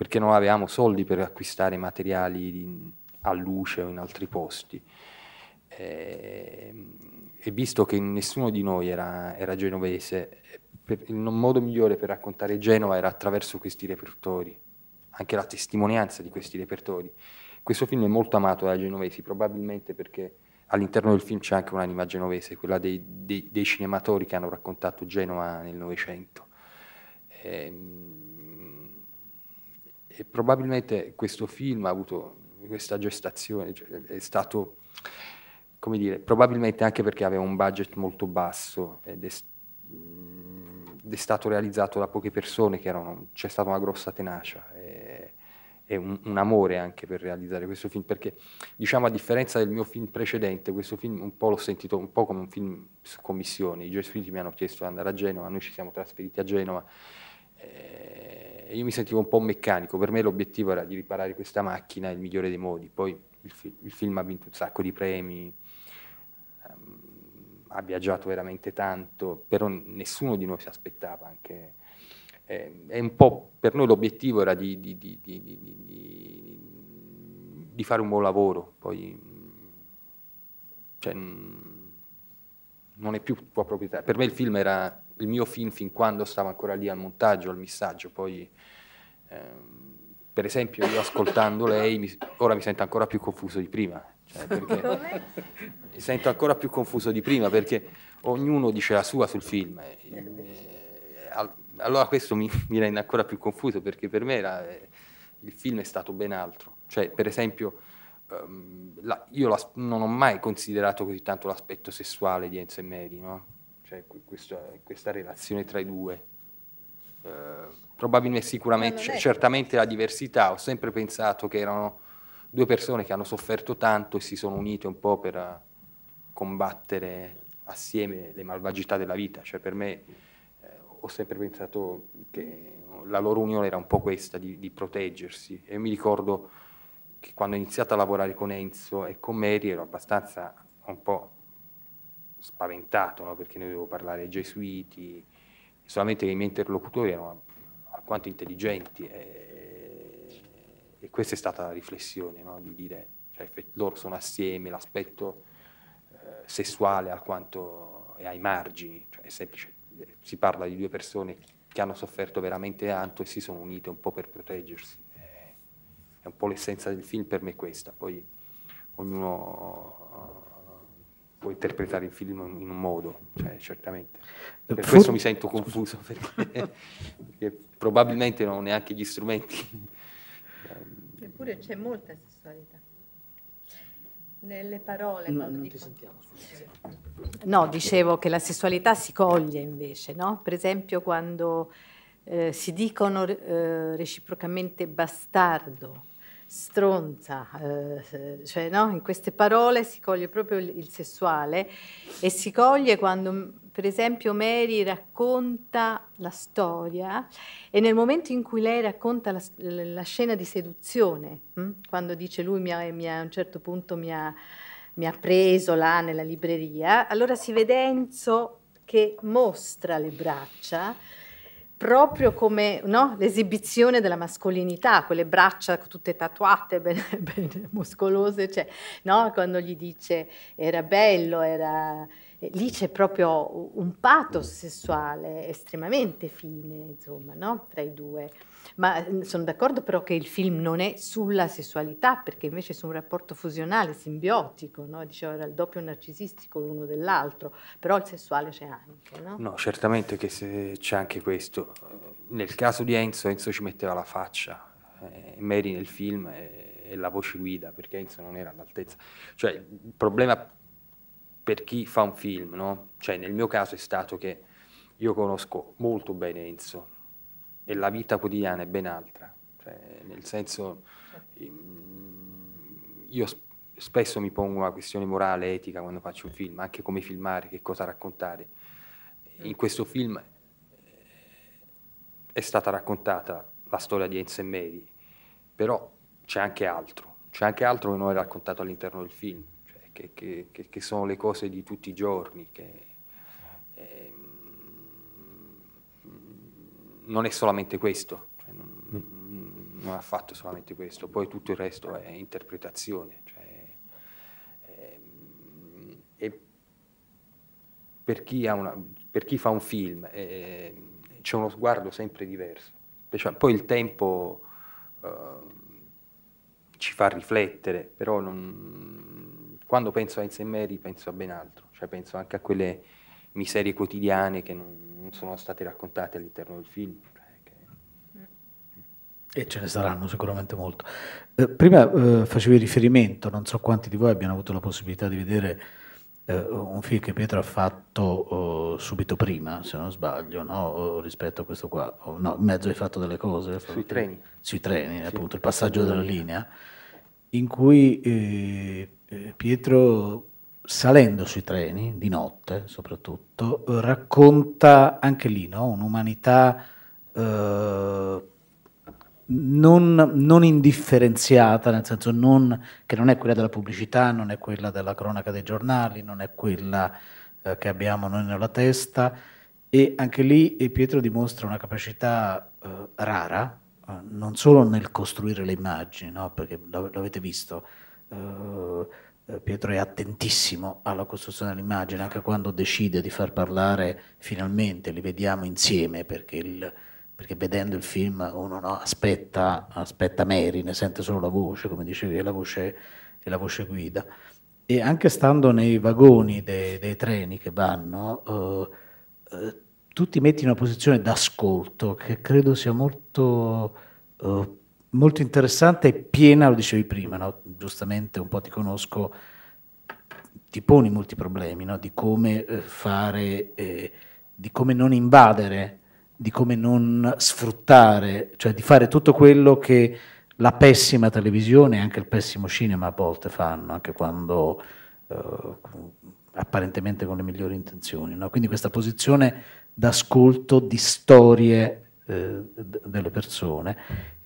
perché non avevamo soldi per acquistare materiali a luce o in altri posti. Eh, e visto che nessuno di noi era, era genovese, il modo migliore per raccontare Genova era attraverso questi repertori, anche la testimonianza di questi repertori. Questo film è molto amato dai genovesi, probabilmente perché all'interno del film c'è anche un'anima genovese, quella dei, dei, dei, cinematori che hanno raccontato Genova nel Novecento. Ehm, e probabilmente questo film ha avuto questa gestazione, cioè è stato, come dire, probabilmente anche perché aveva un budget molto basso ed è, ed mm, è stato realizzato da poche persone, erano, c'è stata una grossa tenacia. E, e un, un, amore anche per realizzare questo film, perché diciamo a differenza del mio film precedente, questo film un po' l'ho sentito un po' come un film su commissione, i gesuiti mi hanno chiesto di andare a Genova, noi ci siamo trasferiti a Genova, eh, e io mi sentivo un po' meccanico, per me l'obiettivo era di riparare questa macchina nel migliore dei modi, poi il, fi- il film ha vinto un sacco di premi, um, ha viaggiato veramente tanto, però nessuno di noi si aspettava anche... Eh, è un po' per noi l'obiettivo era di, di, di, di fare un buon lavoro, poi cioè, non è più tua proprietà. Per me il film era il mio film fin quando stavo ancora lì al montaggio, al missaggio, poi Ehm, per esempio, io ascoltando lei, mi, ora mi sento ancora più confuso di prima. Cioè perché, mi sento ancora più confuso di prima perché ognuno dice la sua sul film. E, eh, e, allora questo mi, mi, rende ancora più confuso perché per me era, eh, il film è stato ben altro. Cioè, per esempio, um, la, io la, non ho mai considerato così tanto l'aspetto sessuale di Enzo e Medi, no? cioè, questa, questa, relazione tra i due. Uh, probabilmente sicuramente, cioè, certamente la diversità, ho sempre pensato che erano due persone che hanno sofferto tanto e si sono unite un po' per eh, combattere assieme le malvagità della vita, cioè per me eh, ho sempre pensato che la loro unione era un po' questa, di, di proteggersi e mi ricordo che quando ho iniziato a lavorare con Enzo e con Mary ero abbastanza un po' spaventato, no? perché ne dovevo parlare ai gesuiti, solamente che i miei interlocutori erano quanto intelligenti e, e, questa è stata la riflessione, no? di dire, cioè, loro sono assieme, l'aspetto eh, sessuale alquanto è ai margini, cioè, è semplice, eh, si parla di due persone che hanno sofferto veramente tanto e si sono unite un po' per proteggersi. Eh, è un po' l'essenza del film per me questa, poi ognuno eh, può interpretare il film in un modo, cioè, certamente. Per questo mi sento confuso, perché, perché probabilmente non ho neanche gli strumenti. Eppure c'è molta sessualità. Nelle parole. No, non dico... ti sentiamo. No, dicevo che la sessualità si coglie invece, no? Per esempio quando eh, si dicono eh, reciprocamente bastardo, stronza, eh, cioè no? in queste parole si coglie proprio il, il sessuale e si coglie quando per esempio Mary racconta la storia e nel momento in cui lei racconta la, la scena di seduzione, hm? quando dice lui mi ha, mi ha, a un certo punto mi ha, mi ha preso là nella libreria, allora si vede Enzo che mostra le braccia proprio come no? l'esibizione della mascolinità, quelle braccia tutte tatuate, bene, bene muscolose, cioè, no? quando gli dice era bello, era eh, lì c'è proprio un pathos sessuale estremamente fine, insomma, no? tra i due. Ma mm, sono d'accordo però che il film non è sulla sessualità, perché invece è su un rapporto fusionale, simbiotico, no? diceva era il doppio narcisistico l'uno dell'altro, però il sessuale c'è anche, no? No, certamente che c'è anche questo. Nel caso di Enzo, Enzo ci metteva la faccia, eh, Mary nel film è, è la voce guida, perché Enzo non era all'altezza. Cioè, il problema per chi fa un film, no? Cioè nel mio caso è stato che io conosco molto bene Enzo e la vita quotidiana è ben altra, cioè, nel senso mm, io spesso mi pongo una questione morale, etica quando faccio un film, anche come filmare, che cosa raccontare. In questo film eh, è stata raccontata la storia di Enzo e Mary, però c'è anche altro, c'è anche altro che non è raccontato all'interno del film che, che, che sono le cose di tutti i giorni, che eh, non è solamente questo, cioè non, mm. non, è affatto solamente questo, poi tutto il resto è interpretazione. Cioè, eh, e per, chi una, per, chi fa un film eh, c'è uno sguardo sempre diverso, cioè, poi il tempo ehm, ci fa riflettere, però non, quando penso a Insemeri penso a ben altro, cioè penso anche a quelle miserie quotidiane che non, non sono state raccontate all'interno del film. Cioè e ce ne saranno sicuramente molto. Eh, prima eh, facevi riferimento, non so quanti di voi abbiano avuto la possibilità di vedere eh, un film che Pietro ha fatto oh, subito prima, se non sbaglio, no? rispetto a questo qua. No, in mezzo hai fatto delle cose. Sui treni. Sui treni, sì, appunto, il passaggio della linea, in cui eh, eh, Pietro, salendo sui treni, di notte soprattutto, eh, racconta anche lì no? un'umanità eh, non, non, indifferenziata, nel senso non, che non è quella della pubblicità, non è quella della cronaca dei giornali, non è quella eh, che abbiamo noi nella testa. E anche lì eh, Pietro dimostra una capacità eh, rara, non solo nel costruire le immagini, no? perché avete visto, eh, eh, Pietro è attentissimo alla costruzione dell'immagine, anche quando decide di far parlare, finalmente li vediamo insieme, perché, il, perché vedendo il film uno no, aspetta, aspetta Mary, ne sente solo la voce, come dicevi, è la voce, è la voce guida. E anche stando nei vagoni dei, dei treni che vanno, eh, eh, tu ti metti in una posizione d'ascolto che credo sia molto eh, molto interessante e piena, lo dicevi prima, no? giustamente un po' ti conosco, ti poni molti problemi no? di come eh, fare, eh, di come non invadere, di come non sfruttare, cioè di fare tutto quello che la pessima televisione e anche il pessimo cinema a volte fanno, anche quando eh, apparentemente con le migliori intenzioni. No? Quindi questa posizione d'ascolto di storie eh, delle persone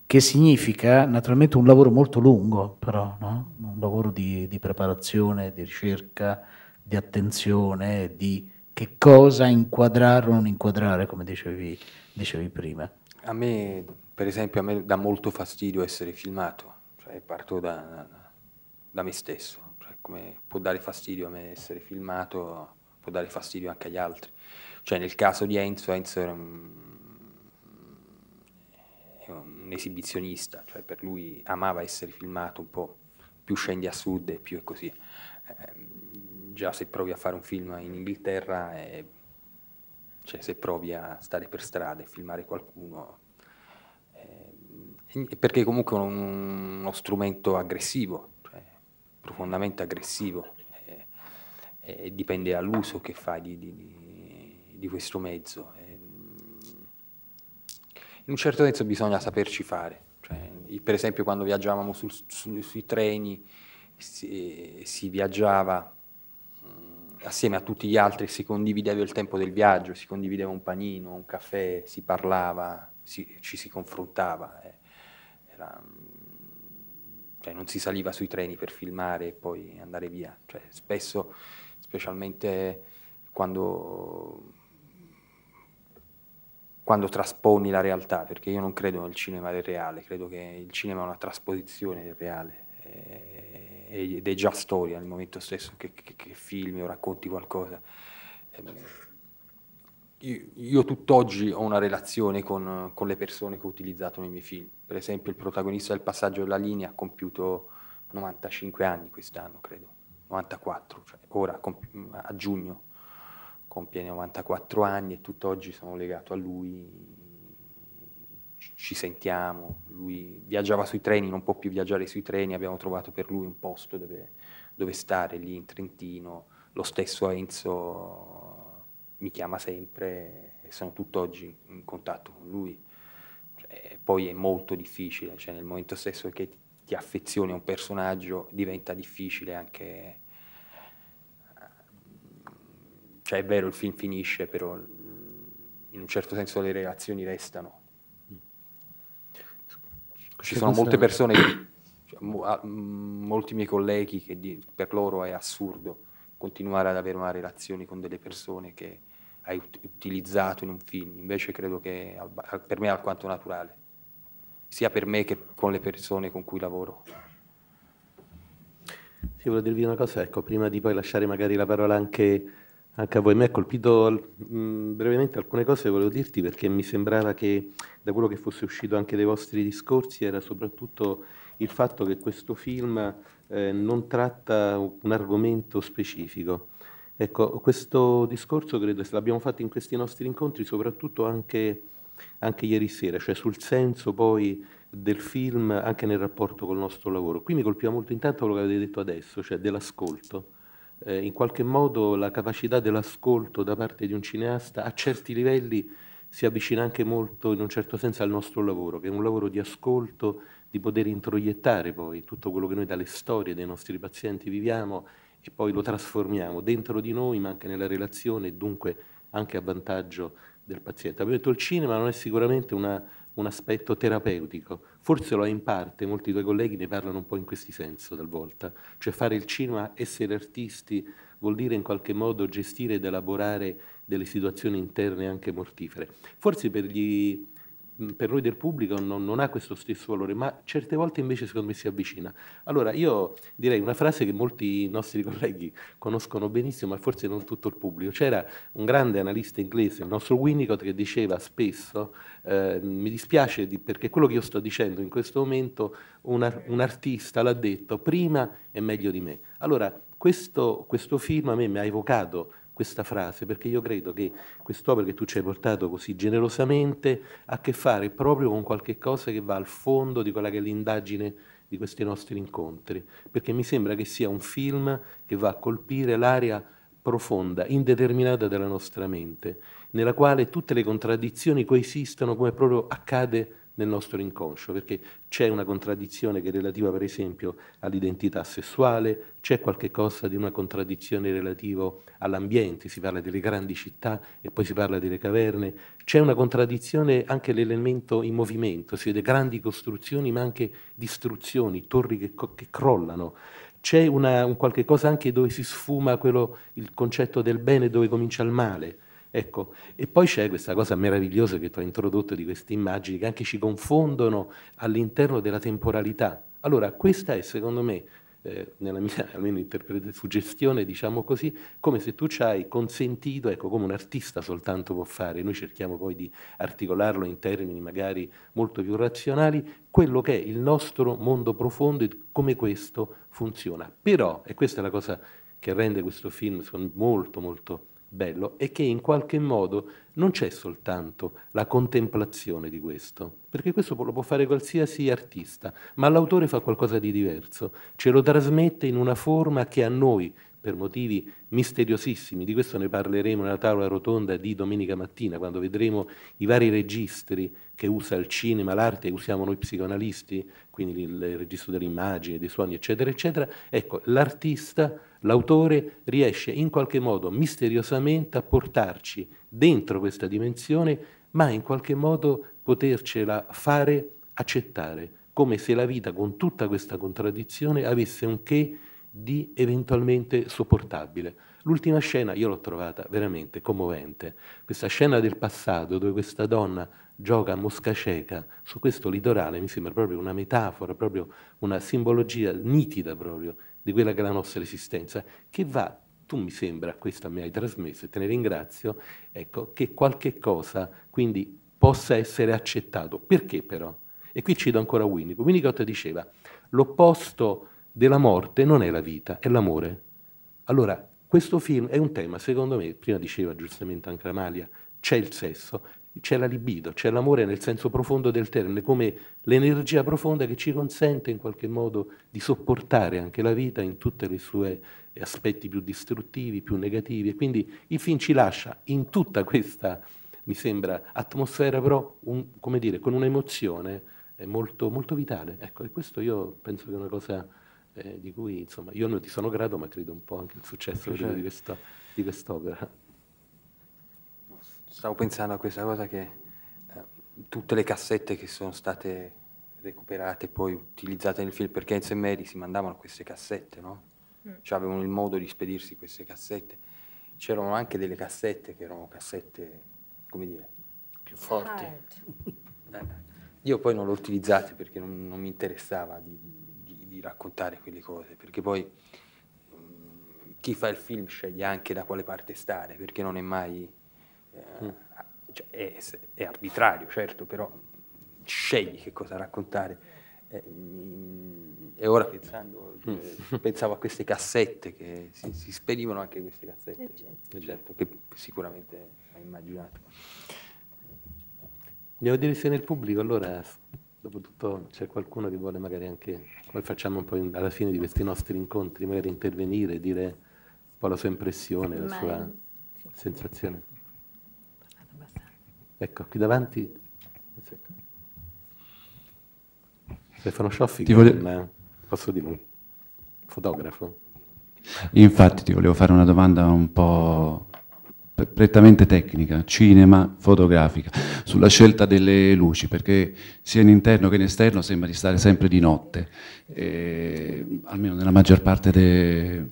che significa naturalmente un lavoro molto lungo, però, no? un lavoro di, di, preparazione, di ricerca, di attenzione, di che cosa inquadrare o non inquadrare, come dicevi, dicevi prima. A me, per esempio, a me dà molto fastidio essere filmato, cioè parto da, da me stesso, cioè, come può dare fastidio a me essere filmato, può dare fastidio anche agli altri. Cioè nel caso di Enzo, Enzo era un un esibizionista, cioè per lui amava essere filmato un po', più scendi a sud e più è così. Eh, già se provi a fare un film in Inghilterra, eh, cioè se provi a stare per strada e filmare qualcuno, eh, perché comunque è un, uno strumento aggressivo, cioè profondamente aggressivo, eh, eh, dipende dall'uso che fai di, di, di questo mezzo eh in un certo senso bisogna saperci fare. Cioè, per esempio quando viaggiavamo sul, su, sui treni si, si viaggiava mh, mm, assieme a tutti gli altri, si condivideva il tempo del viaggio, si condivideva un panino, un caffè, si parlava, si, ci si confrontava. Eh. Era, mm, cioè, non si saliva sui treni per filmare e poi andare via. Cioè, spesso, specialmente quando quando trasponi la realtà, perché io non credo nel cinema del reale, credo che il cinema è una trasposizione del reale eh, ed è già storia nel momento stesso che, che, che filmi o racconti qualcosa. Eh, io, io tutt'oggi ho una relazione con, con, le persone che ho utilizzato nei miei film. Per esempio, il protagonista del passaggio della linea ha compiuto 95 anni quest'anno, credo, 94, cioè ora a giugno compie 94 anni e tutt'oggi sono legato a lui, ci sentiamo, lui viaggiava sui treni, non può più viaggiare sui treni, abbiamo trovato per lui un posto dove, dove stare lì in Trentino, lo stesso Enzo mi chiama sempre e sono tutt'oggi in contatto con lui. Cioè, poi è molto difficile, cioè nel momento stesso che ti affezioni a un personaggio diventa difficile anche cioè è vero il film finisce, però mm, in un certo senso le relazioni restano. Ci sono molte persone, cioè, ah, mm, molti miei colleghi che per loro è assurdo continuare ad avere una relazione con delle persone che hai utilizzato in un film, invece credo che per me è alquanto naturale, sia per me che con le persone con cui lavoro. Sì, volevo dirvi una cosa, ecco, prima di poi lasciare magari la parola anche anche a voi, mi ha colpito mh, mm, brevemente alcune cose che volevo dirti perché mi sembrava che da quello che fosse uscito anche dai vostri discorsi era soprattutto il fatto che questo film eh, non tratta un argomento specifico. Ecco, questo discorso credo se l'abbiamo fatto in questi nostri incontri soprattutto anche, anche ieri sera, cioè sul senso poi del film anche nel rapporto col nostro lavoro. Qui mi colpiva molto intanto quello che avete detto adesso, cioè dell'ascolto eh, in qualche modo la capacità dell'ascolto da parte di un cineasta a certi livelli si avvicina anche molto in un certo senso al nostro lavoro, che è un lavoro di ascolto, di poter introiettare poi tutto quello che noi dalle storie dei nostri pazienti viviamo e poi lo trasformiamo dentro di noi, ma anche nella relazione e dunque anche a vantaggio del paziente. Abbiamo detto il cinema non è sicuramente una un aspetto terapeutico. Forse lo è in parte, molti tuoi colleghi ne parlano un po' in questi senso talvolta, cioè fare il cinema, essere artisti, vuol dire in qualche modo gestire ed elaborare delle situazioni interne anche mortifere. Forse per gli per noi del pubblico non, non, ha questo stesso valore, ma certe volte invece secondo me si avvicina. Allora io direi una frase che molti nostri colleghi conoscono benissimo, ma forse non tutto il pubblico. C'era un grande analista inglese, il nostro Winnicott, che diceva spesso, eh, mi dispiace di, perché quello che io sto dicendo in questo momento una, un artista l'ha detto prima è meglio di me. Allora questo, questo film a me mi ha evocato questa frase perché io credo che quest'opera che tu ci hai portato così generosamente ha a che fare proprio con qualche cosa che va al fondo di quella che è l'indagine di questi nostri incontri, perché mi sembra che sia un film che va a colpire l'area profonda, indeterminata della nostra mente, nella quale tutte le contraddizioni coesistono come proprio accade nel nostro inconscio, perché c'è una contraddizione che è relativa per esempio all'identità sessuale, c'è qualche cosa di una contraddizione relativa all'ambiente, si parla delle grandi città e poi si parla delle caverne, c'è una contraddizione anche l'elemento in movimento, si vede grandi costruzioni ma anche distruzioni, torri che, che crollano, c'è una, un qualche cosa anche dove si sfuma quello, il concetto del bene dove comincia il male Ecco, e poi c'è questa cosa meravigliosa che tu hai introdotto di queste immagini che anche ci confondono all'interno della temporalità. Allora, questa è secondo me, eh, nella mia almeno suggestione, diciamo così, come se tu ci hai consentito, ecco, come un artista soltanto può fare, noi cerchiamo poi di articolarlo in termini magari molto più razionali, quello che è il nostro mondo profondo e come questo funziona. Però, e questa è la cosa che rende questo film molto, molto bello è che in qualche modo non c'è soltanto la contemplazione di questo, perché questo lo può fare qualsiasi artista, ma l'autore fa qualcosa di diverso, ce lo trasmette in una forma che a noi, per motivi misteriosissimi, di questo ne parleremo nella tavola rotonda di domenica mattina, quando vedremo i vari registri che usa il cinema, l'arte, che usiamo noi psicoanalisti, quindi il registro delle immagini, dei suoni, eccetera, eccetera, ecco, l'artista, l'autore riesce in qualche modo misteriosamente a portarci dentro questa dimensione, ma in qualche modo potercela fare accettare, come se la vita con tutta questa contraddizione avesse un che di eventualmente sopportabile. L'ultima scena io l'ho trovata veramente commovente, questa scena del passato dove questa donna gioca a mosca cieca su questo litorale mi sembra proprio una metafora, proprio una simbologia nitida proprio di quella che è la nostra esistenza, che va, tu mi sembra, questa mi hai trasmesso e te ne ringrazio, ecco, che qualche cosa quindi possa essere accettato. Perché però? E qui cito ancora Winnicott. Winnicott diceva, l'opposto della morte non è la vita, è l'amore. Allora, questo film è un tema, secondo me, prima diceva giustamente anche Amalia, c'è il sesso, c'è la libido, c'è l'amore nel senso profondo del termine, come l'energia profonda che ci consente in qualche modo di sopportare anche la vita in tutti i suoi aspetti più distruttivi, più negativi. E quindi il film ci lascia in tutta questa, mi sembra, atmosfera, però, un, come dire, con un'emozione eh, molto, molto vitale. Ecco, e questo io penso che è una cosa eh, di cui, insomma, io non ti sono grato, ma credo un po' anche il successo di, certo. questo, di quest'opera. Stavo pensando a questa cosa che eh, tutte le cassette che sono state recuperate e poi utilizzate nel film, perché Enzo e Mary si mandavano queste cassette, no? Mm. Cioè avevano il modo di spedirsi queste cassette. C'erano anche delle cassette che erano cassette, come dire... Più forti. Eh, io poi non le ho utilizzate perché non, non mi interessava di, di, di, raccontare quelle cose, perché poi mh, mm, chi fa il film sceglie anche da quale parte stare, perché non è mai eh, cioè, è, è, arbitrario, certo, però scegli che cosa raccontare. Eh, mm, e ora pensando, mm. eh, pensavo a queste cassette che si, si spedivano anche queste cassette, certo. Certo, che sicuramente hai immaginato. Andiamo a dire se nel pubblico, allora dopo tutto c'è qualcuno che vuole magari anche, come facciamo un po' in, alla fine di questi nostri incontri, magari intervenire, dire un po' la sua impressione, la sua sensazione. Ecco, qui davanti. Stefano Scioffi, ti volevo... un, eh, posso dire lui, fotografo. Infatti ti volevo fare una domanda un po' prettamente tecnica, cinema, fotografica, sulla scelta delle luci, perché sia in interno che in esterno sembra di stare sempre di notte, e, almeno nella maggior parte de,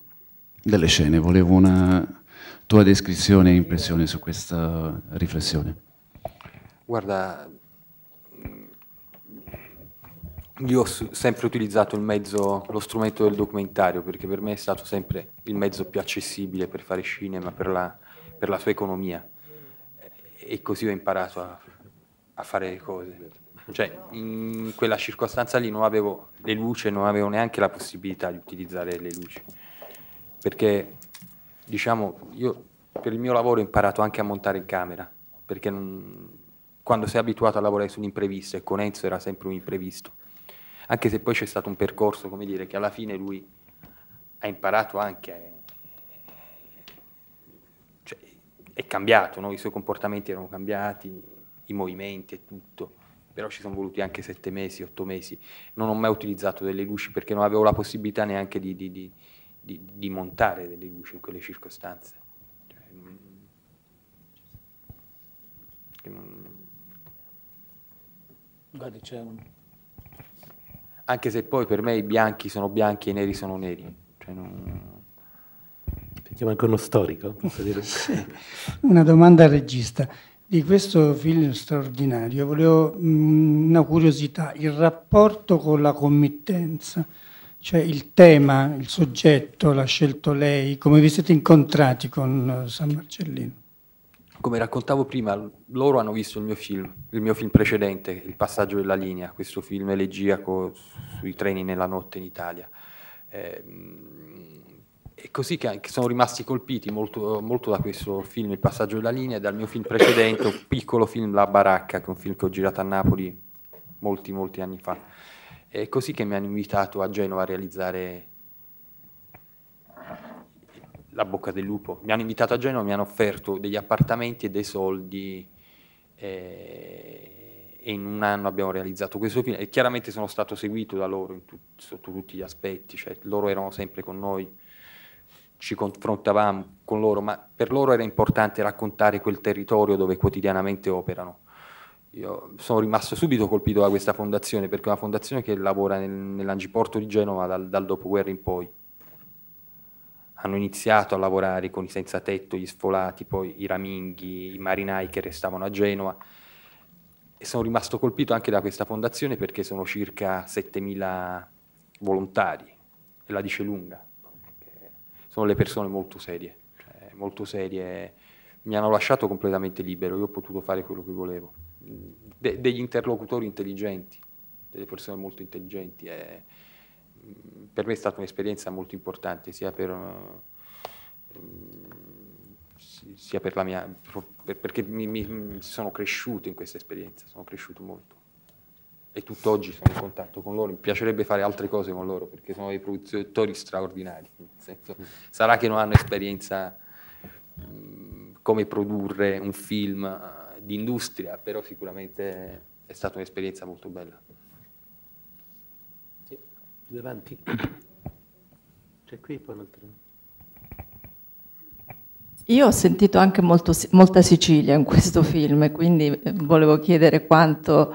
delle scene. Volevo una tua descrizione e impressione su questa riflessione. Guarda, mm, io ho sempre utilizzato mezzo, lo strumento del documentario perché per me è stato sempre il mezzo più accessibile per fare cinema, per la, per la sua economia. E così ho imparato a, a fare le cose. Cioè, in quella circostanza lì non avevo le luci, non avevo neanche la possibilità di utilizzare le luci. Perché, diciamo, io per il mio lavoro ho imparato anche a montare in camera, perché non, quando sei abituato a lavorare sull'imprevisto, e con Enzo era sempre un imprevisto, anche se poi c'è stato un percorso, come dire, che alla fine lui ha imparato anche, cioè, è cambiato, no? i suoi comportamenti erano cambiati, i movimenti e tutto, però ci sono voluti anche sette mesi, otto mesi, non ho mai utilizzato delle luci perché non avevo la possibilità neanche di, di, di, di montare delle luci in quelle circostanze. Cioè, non, Guardi, c'è un... Anche se poi per me i bianchi sono bianchi e i neri sono neri. Cioè non... Sentiamo anche uno storico. sì. Una domanda al regista. Di questo film straordinario volevo mh, mm, una curiosità, il rapporto con la committenza, cioè il tema, il soggetto l'ha scelto lei, come vi siete incontrati con eh, San Marcellino? come raccontavo prima, loro hanno visto il mio film, il mio film precedente, Il passaggio della linea, questo film elegiaco sui treni nella notte in Italia. Eh, è così che sono rimasti colpiti molto, molto, da questo film, Il passaggio della linea, e dal mio film precedente, un piccolo film, La baracca, che è un film che ho girato a Napoli molti, molti anni fa. È così che mi hanno invitato a Genova a realizzare la bocca del lupo. Mi hanno invitato a Genova, mi hanno offerto degli appartamenti e dei soldi eh, e in un anno abbiamo realizzato questo film e chiaramente sono stato seguito da loro tut, sotto tutti gli aspetti, cioè loro erano sempre con noi, ci confrontavamo con loro, ma per loro era importante raccontare quel territorio dove quotidianamente operano. Io sono rimasto subito colpito da questa fondazione perché è una fondazione che lavora nel, nell'Angiporto di Genova dal, dal dopoguerra in poi hanno iniziato a lavorare con i senza tetto, gli sfolati, poi i raminghi, i marinai che restavano a Genova. E sono rimasto colpito anche da questa fondazione perché sono circa 7.000 volontari e la dice lunga. Sono le persone molto serie, cioè molto serie. Mi hanno lasciato completamente libero, io ho potuto fare quello che volevo. De degli interlocutori intelligenti, delle persone molto intelligenti. Eh per me è stata un'esperienza molto importante, sia per, eh, sia per la mia, perché mi, mi, sono cresciuto in questa esperienza, sono cresciuto molto. E tutt'oggi sono in contatto con loro, mi piacerebbe fare altre cose con loro, perché sono dei produttori straordinari, senso, mm. sarà che non hanno esperienza mm, come produrre un film eh, d'industria però sicuramente è stata un'esperienza molto bella davanti. C'è qui poi un'altra. Io ho sentito anche molto, molta Sicilia in questo film, quindi eh, volevo chiedere quanto eh,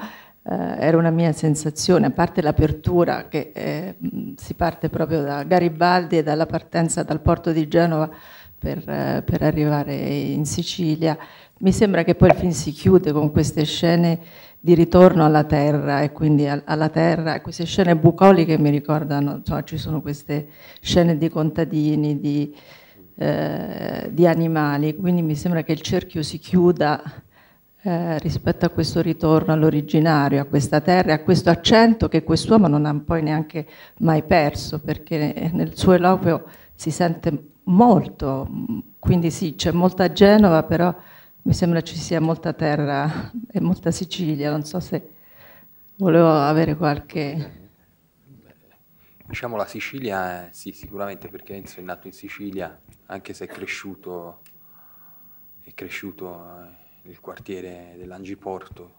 era una mia sensazione, a parte l'apertura che eh, si parte proprio da Garibaldi e dalla partenza dal porto di Genova per, eh, per arrivare in Sicilia. Mi sembra che poi il film si chiude con queste scene di ritorno alla terra e quindi alla terra, queste scene bucoliche mi ricordano, insomma ci sono queste scene di contadini, di, eh, di animali, quindi mi sembra che il cerchio si chiuda eh, rispetto a questo ritorno all'originario, a questa terra, e a questo accento che quest'uomo non ha poi neanche mai perso, perché nel suo eloquio si sente molto, quindi sì, c'è molta Genova, però mi sembra ci sia molta terra e molta Sicilia, non so se volevo avere qualche... Diciamo la Sicilia, eh, sì, sicuramente perché Enzo è nato in Sicilia, anche se è cresciuto, è cresciuto eh, nel quartiere dell'Angiporto.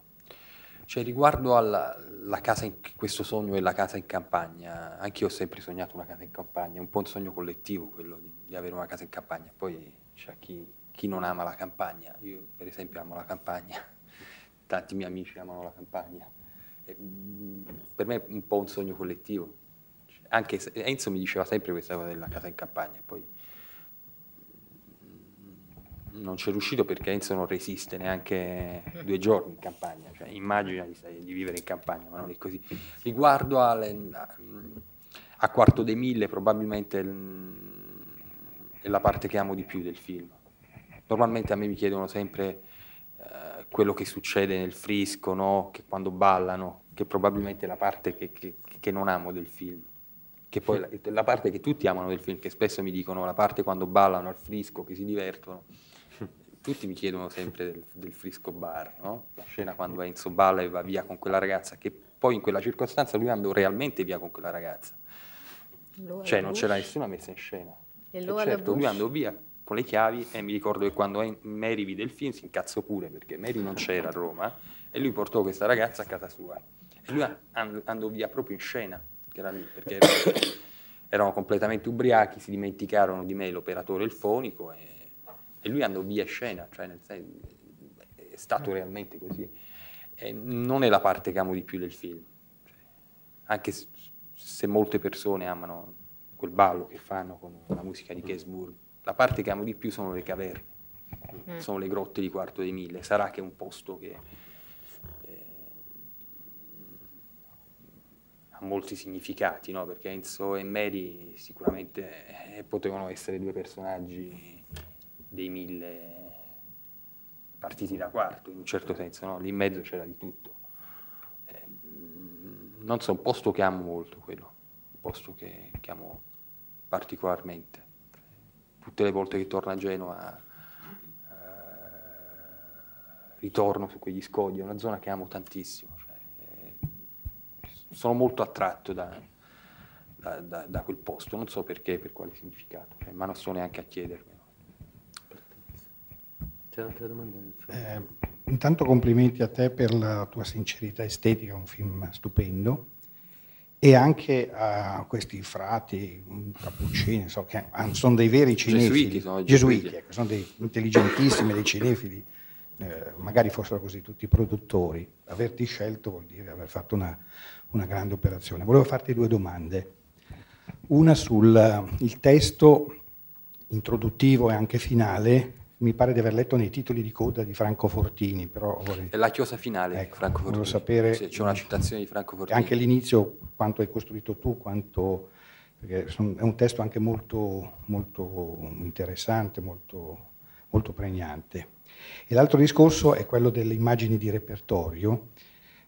Cioè, riguardo alla casa, in, questo sogno è la casa in campagna, anche io ho sempre sognato una casa in campagna, è un po' un sogno collettivo quello di, di avere una casa in campagna, poi c'è chi chi non ama la campagna, io per esempio amo la campagna, tanti miei amici amano la campagna, e, mm, per me è un po' un sogno collettivo, cioè, anche se, Enzo mi diceva sempre questa cosa della casa in campagna, poi mm, non c'è riuscito perché Enzo non resiste neanche due giorni in campagna, cioè, immagina di, di, vivere in campagna, ma non è così. Riguardo alle, a Quarto dei Mille probabilmente mm, è la parte che amo di più del film, Normalmente a me mi chiedono sempre eh, quello che succede nel frisco, no? che quando ballano, che probabilmente è la parte che, che, che non amo del film che poi la, la, parte che tutti amano del film, che spesso mi dicono la parte quando ballano al frisco, che si divertono, tutti mi chiedono sempre del, del frisco bar, no? la scena quando Enzo balla e va via con quella ragazza, che poi in quella circostanza lui andò realmente via con quella ragazza, Lola cioè non c'era nessuna messa in scena, e e certo lui andò via con le chiavi e mi ricordo che quando Mary vide il film si incazzò pure perché Mary non c'era a Roma e lui portò questa ragazza a casa sua e lui and- andò via proprio in scena che era lì perché erano, erano completamente ubriachi si dimenticarono di me l'operatore il fonico e, e lui andò via in scena cioè nel senso, è stato realmente così e non è la parte che amo di più del film cioè, anche se molte persone amano quel ballo che fanno con la musica di Gainsbourg la parte che amo di più sono le caverne, mm. sono le grotte di Quarto dei Mille. Sarà che è un posto che eh, ha molti significati, no? perché Enzo e Mary sicuramente eh, potevano essere due personaggi dei mille partiti da quarto, in un certo senso, no? lì in mezzo c'era di tutto. Eh, non so, un posto che amo molto quello, un posto che, che amo particolarmente tutte le volte che torno a Genova eh, ritorno su quegli scogli, è una zona che amo tantissimo. Cioè, eh, sono molto attratto da, da, da, da, quel posto, non so perché, per quale significato, cioè, ma non so neanche a chiedermelo. C'è un'altra domanda? Eh, intanto complimenti a te per la tua sincerità estetica, è un film stupendo e anche a questi frati cappuccini, so, che ah, sono dei veri cinefili, gesuiti, gesuiti ecco, sono dei intelligentissimi, dei cinefili, eh, magari fossero così tutti i produttori. Averti scelto vuol dire aver fatto una, una grande operazione. Volevo farti due domande, una sul eh, testo introduttivo e anche finale mi pare di aver letto nei titoli di coda di Franco Fortini, però vorrei... La chiosa finale ecco, Franco Fortini. sapere... Se c'è una citazione di Franco Fortini. Anche l'inizio, quanto hai costruito tu, quanto... Perché è un testo anche molto, molto interessante, molto, molto pregnante. E l'altro discorso è quello delle immagini di repertorio,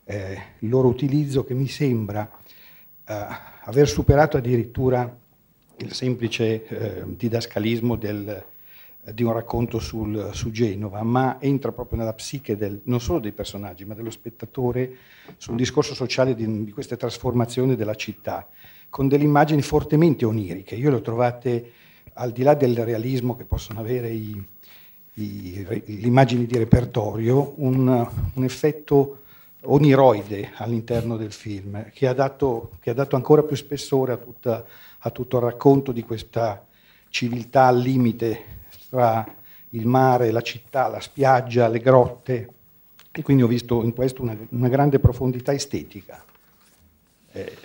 eh, il loro utilizzo che mi sembra eh, aver superato addirittura il semplice eh, didascalismo del di un racconto sul, su Genova, ma entra proprio nella psiche del, non solo dei personaggi, ma dello spettatore sul discorso sociale di, di queste trasformazioni della città, con delle immagini fortemente oniriche. Io le ho trovate, al di là del realismo che possono avere i, i, le immagini di repertorio, un, un, effetto oniroide all'interno del film, che ha dato, che ha dato ancora più spessore a, tutta, a tutto il racconto di questa civiltà al limite tra il mare, la città, la spiaggia, le grotte e quindi ho visto in questo una, una grande profondità estetica. Eh.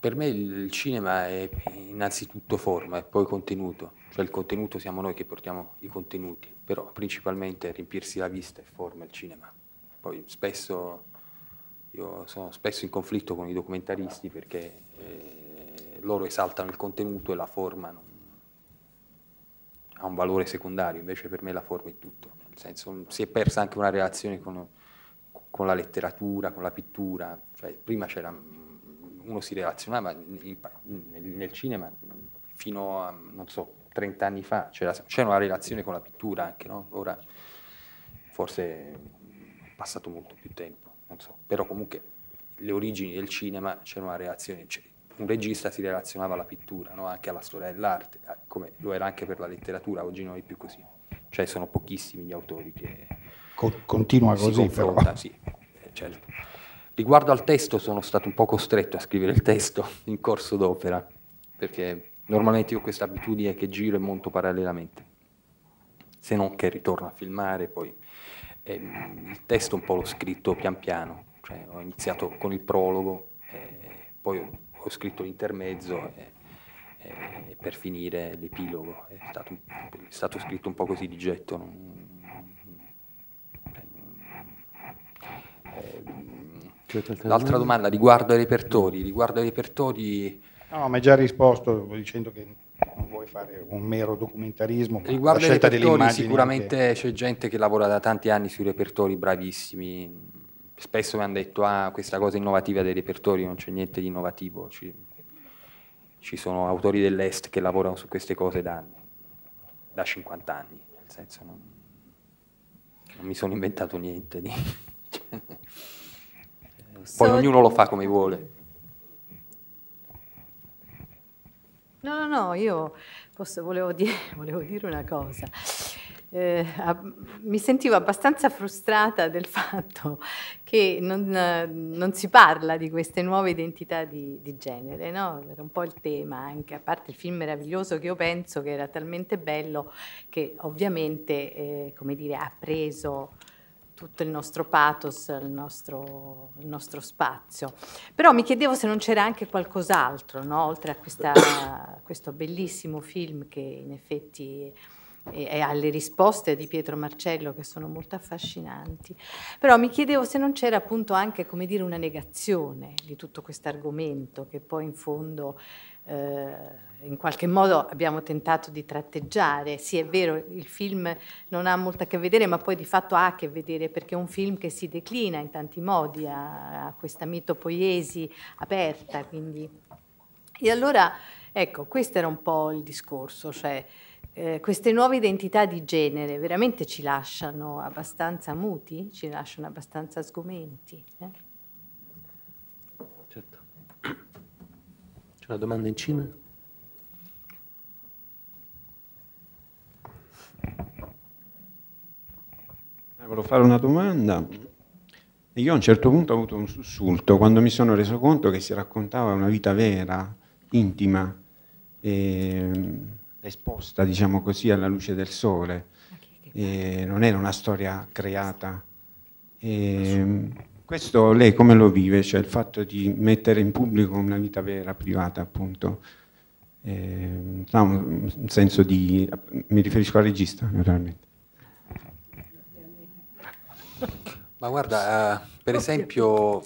Per me il cinema è innanzitutto forma e poi contenuto, cioè il contenuto siamo noi che portiamo i contenuti, però principalmente riempirsi la vista è forma il cinema. Poi spesso io sono spesso in conflitto con i documentaristi perché eh, loro esaltano il contenuto e la forma non, ha un valore secondario, invece per me la forma è tutto, nel senso si è persa anche una relazione con, con la letteratura, con la pittura, cioè, prima c'era uno si relazionava in, nel, nel, cinema fino a, non so, 30 anni fa, c'era, c'era una relazione con la pittura anche, no? ora forse è passato molto più tempo, non so, però comunque le origini del cinema c'era una relazione, cioè, un regista si relazionava alla pittura, no? anche alla storia dell'arte, come lo era anche per la letteratura, oggi non è più così. Cioè sono pochissimi gli autori che... Co- continua così, però. Sì, eh, certo. Riguardo al testo sono stato un po' costretto a scrivere il testo in corso d'opera, perché normalmente io ho questa abitudine che giro e monto parallelamente, se non che ritorno a filmare poi. E ehm, il testo un po' l'ho scritto pian piano, cioè ho iniziato con il prologo, eh, poi ho ho scritto l'intermezzo e, e per finire l'epilogo. È stato, è stato, scritto un po' così di getto. Non, cioè, ehm, L'altra domanda riguardo ai repertori, riguardo ai repertori... No, mi hai già risposto dicendo che non vuoi fare un mero documentarismo. Riguardo ai repertori sicuramente che... c'è gente che lavora da tanti anni sui repertori, bravissimi, Spesso mi hanno detto, ah, questa cosa innovativa dei repertori non c'è niente di innovativo, ci, ci sono autori dell'Est che lavorano su queste cose da anni, da 50 anni, nel senso non, non mi sono inventato niente. Di... Poi so, ognuno lo fa come vuole. No, no, no, io posso, volevo, dire, volevo dire una cosa eh, mi sentivo abbastanza frustrata del fatto che non, non si parla di queste nuove identità di, di genere, no? era un po' il tema anche, a parte il film meraviglioso che io penso che era talmente bello che ovviamente eh, come dire, ha preso tutto il nostro pathos, il nostro, il nostro, spazio. Però mi chiedevo se non c'era anche qualcos'altro, no? oltre a, questa, a questo bellissimo film che in effetti e alle risposte di Pietro Marcello che sono molto affascinanti. Però mi chiedevo se non c'era appunto anche come dire, una negazione di tutto questo argomento che poi in fondo eh, in qualche modo abbiamo tentato di tratteggiare. Sì, è vero, il film non ha molto a che vedere, ma poi di fatto ha a che vedere perché è un film che si declina in tanti modi, a, ha questa mitopoiesi aperta. Quindi. E allora, ecco, questo era un po' il discorso, cioè eh, queste nuove identità di genere veramente ci lasciano abbastanza muti, ci lasciano abbastanza sgomenti. Eh? Certo. C'è una domanda in cima? Eh, volevo fare una domanda. Io a un certo punto ho avuto un sussulto quando mi sono reso conto che si raccontava una vita vera, intima. E ehm, esposta, diciamo così, alla luce del sole. E non era una storia creata. E questo lei come lo vive? Cioè il fatto di mettere in pubblico una vita vera, privata, appunto. Eh, ha un senso di... mi riferisco al regista, naturalmente. Ma guarda, eh, per esempio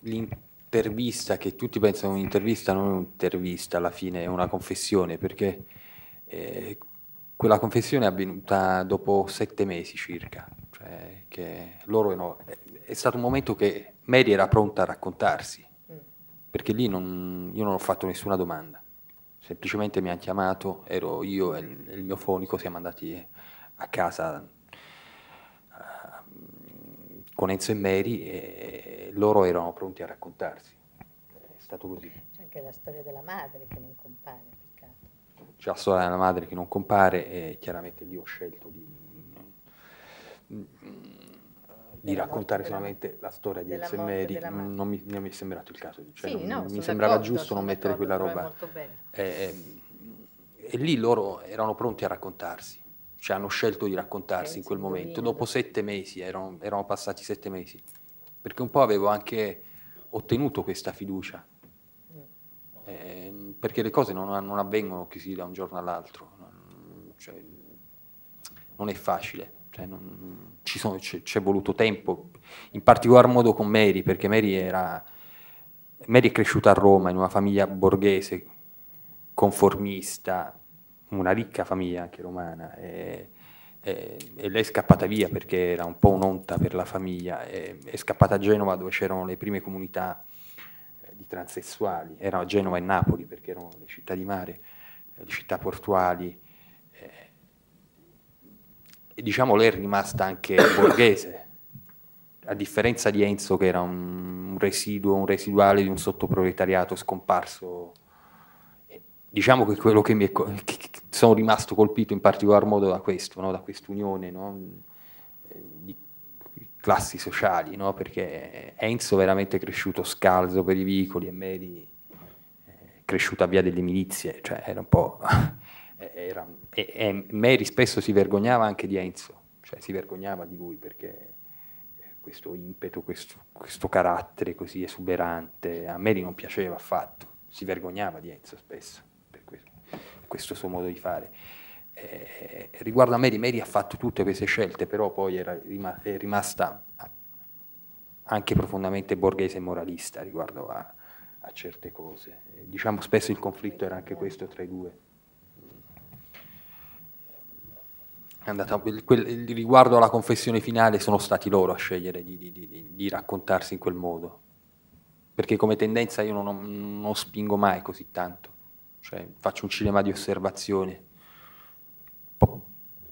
l'intervista che tutti pensano un'intervista, non è un'intervista, alla fine è una confessione, perché e eh, quella confessione è avvenuta dopo sette mesi circa, cioè che loro erano, è stato un momento che Mary era pronta a raccontarsi, mm. perché lì non, io non ho fatto nessuna domanda, semplicemente mi hanno chiamato, ero io e il mio fonico, siamo andati a casa con Enzo e Mary e loro erano pronti a raccontarsi. È stato così. C'è anche la storia della madre che non compare c'è la storia della madre che non compare e chiaramente lì ho scelto di, di raccontare solamente la storia di Elsa Mary, non mi, non mi è sembrato il caso, cioè, sì, no, mi sembrava giusto non mettere quella roba. E, eh, ehm, e, lì loro erano pronti a raccontarsi, cioè hanno scelto di raccontarsi eh, in quel momento, dopo sette mesi, erano, erano passati sette mesi, perché un po' avevo anche ottenuto questa fiducia perché le cose non, non avvengono così da un giorno all'altro, non, cioè, non è facile, cioè, c'è voluto tempo, in particolar modo con Mary, perché Mary, era, Mary è cresciuta a Roma in una famiglia borghese, conformista, una ricca famiglia anche romana. E, e, e, lei è scappata via perché era un po' un'onta per la famiglia, e, è scappata a Genova dove c'erano le prime comunità di transessuali, erano a Genova e Napoli perché erano le città di mare, eh, le città portuali, eh, e diciamo lei è rimasta anche borghese, a differenza di Enzo che era un, residuo, un residuale di un sottoproletariato scomparso. Diciamo che quello che mi è, che sono rimasto colpito in particolar modo da questo, no? da quest'unione no? Eh, di classi sociali, no? perché Enzo veramente cresciuto scalzo per i vicoli e Mary è eh, cresciuta via delle milizie, cioè era un po'... Eh, era, e, e Mary spesso si vergognava anche di Enzo, cioè si vergognava di lui perché eh, questo impeto, questo, questo carattere così esuberante, a Mary non piaceva affatto, si vergognava di Enzo spesso per questo, per questo suo modo di fare eh, riguardo a Mary, Mary ha fatto tutte queste scelte, però poi era è rimasta anche profondamente borghese e moralista riguardo a, a certe cose. Eh, diciamo spesso il conflitto era anche questo tra i due. Andata, quel, riguardo alla confessione finale sono stati loro a scegliere di, di, di, di raccontarsi in quel modo, perché come tendenza io non, non spingo mai così tanto, cioè, faccio un cinema di osservazione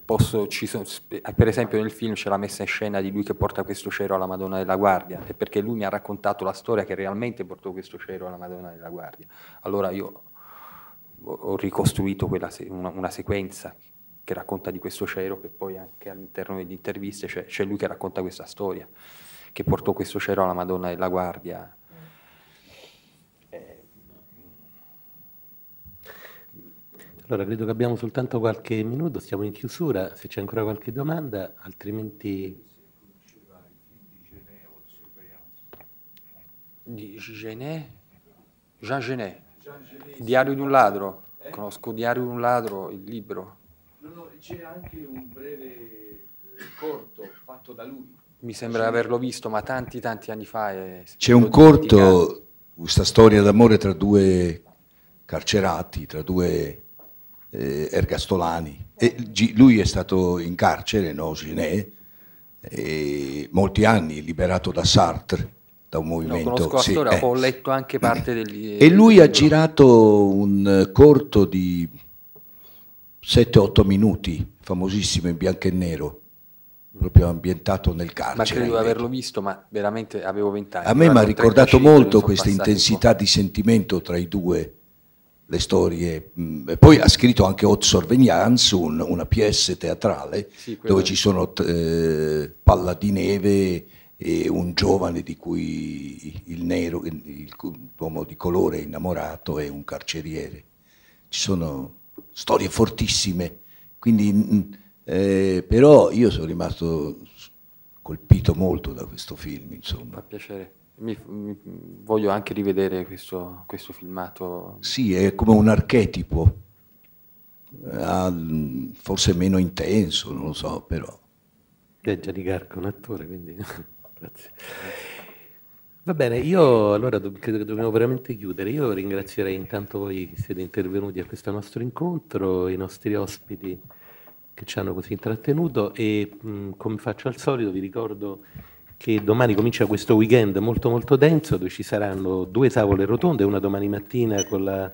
Posso, sono, eh, per esempio nel film c'è la messa in scena di lui che porta questo cero alla Madonna della Guardia, è perché lui mi ha raccontato la storia che realmente portò questo cero alla Madonna della Guardia. Allora io ho ricostruito quella, una, una, sequenza che racconta di questo cero, che poi anche all'interno delle interviste c'è, c'è lui che racconta questa storia, che portò questo cero alla Madonna della Guardia Allora, credo che abbiamo soltanto qualche minuto, siamo in chiusura, se c'è ancora qualche domanda, altrimenti... Di Genet? Jean Genet, Diario di un ladro, conosco Diario di un ladro, il libro. No, no, c'è anche un breve eh, corto fatto da lui. Mi sembra di averlo visto, ma tanti tanti anni fa. C'è un corto, questa storia d'amore tra due carcerati, tra due eh, Ergastolani. E lui è stato in carcere, no, Giné, molti anni, liberato da Sartre, da un movimento. Lo sì, eh. ho letto anche parte degli... E lui ha girato un corto di 7-8 minuti, famosissimo in bianco e nero proprio ambientato nel carcere. Ma credo di averlo visto, ma veramente avevo vent'anni. A me mi ha ricordato molto questa intensità di sentimento tra i due, le storie. Mm, e poi ha scritto anche Hot Surveillance, un, una pièce teatrale sì, dove ci sono eh, Palla di Neve e un giovane di cui il nero, l'uomo di colore innamorato è un carceriere. Ci sono storie fortissime, quindi, eh, però io sono rimasto colpito molto da questo film. Insomma. Fa piacere. Mi, mi, voglio anche rivedere questo, questo, filmato. Sì, è come un archetipo, eh, forse meno intenso, non lo so, però. È già Garco un attore, quindi grazie. Va bene, io allora credo che dobbiamo veramente chiudere. Io ringrazierei intanto voi che siete intervenuti a questo nostro incontro, i nostri ospiti che ci hanno così intrattenuto e mh, come faccio al solito vi ricordo che domani comincia questo weekend molto molto denso dove ci saranno due tavole rotonde, una domani mattina con la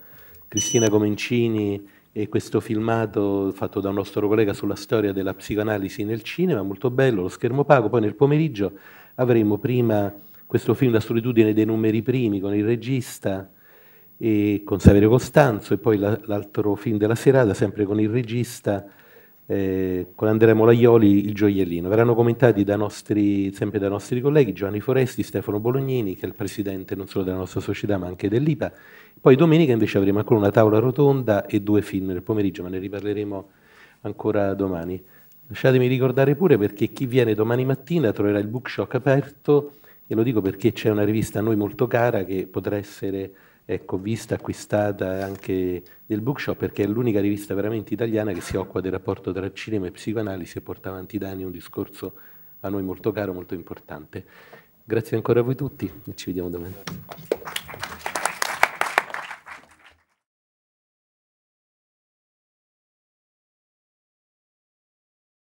Cristina Comencini e questo filmato fatto da un nostro collega sulla storia della psicoanalisi nel cinema, molto bello, lo schermo pago, poi nel pomeriggio avremo prima questo film La solitudine dei numeri primi con il regista e con Saverio Costanzo e poi l'altro film della serata sempre con il regista eh, con Andrea Molaioli il gioiellino. Verranno commentati da nostri, sempre dai nostri colleghi Giovanni Foresti, Stefano Bolognini, che è il presidente non solo della nostra società ma anche dell'IPA. Poi domenica invece avremo ancora una tavola rotonda e due film nel pomeriggio, ma ne riparleremo ancora domani. Lasciatemi ricordare pure perché chi viene domani mattina troverà il bookshop aperto e lo dico perché c'è una rivista a noi molto cara che potrà essere ecco, vista, acquistata anche nel bookshop perché è l'unica rivista veramente italiana che si occupa del rapporto tra cinema e psicoanalisi e porta avanti da anni un discorso a noi molto caro, molto importante. Grazie ancora a voi tutti e ci vediamo domani.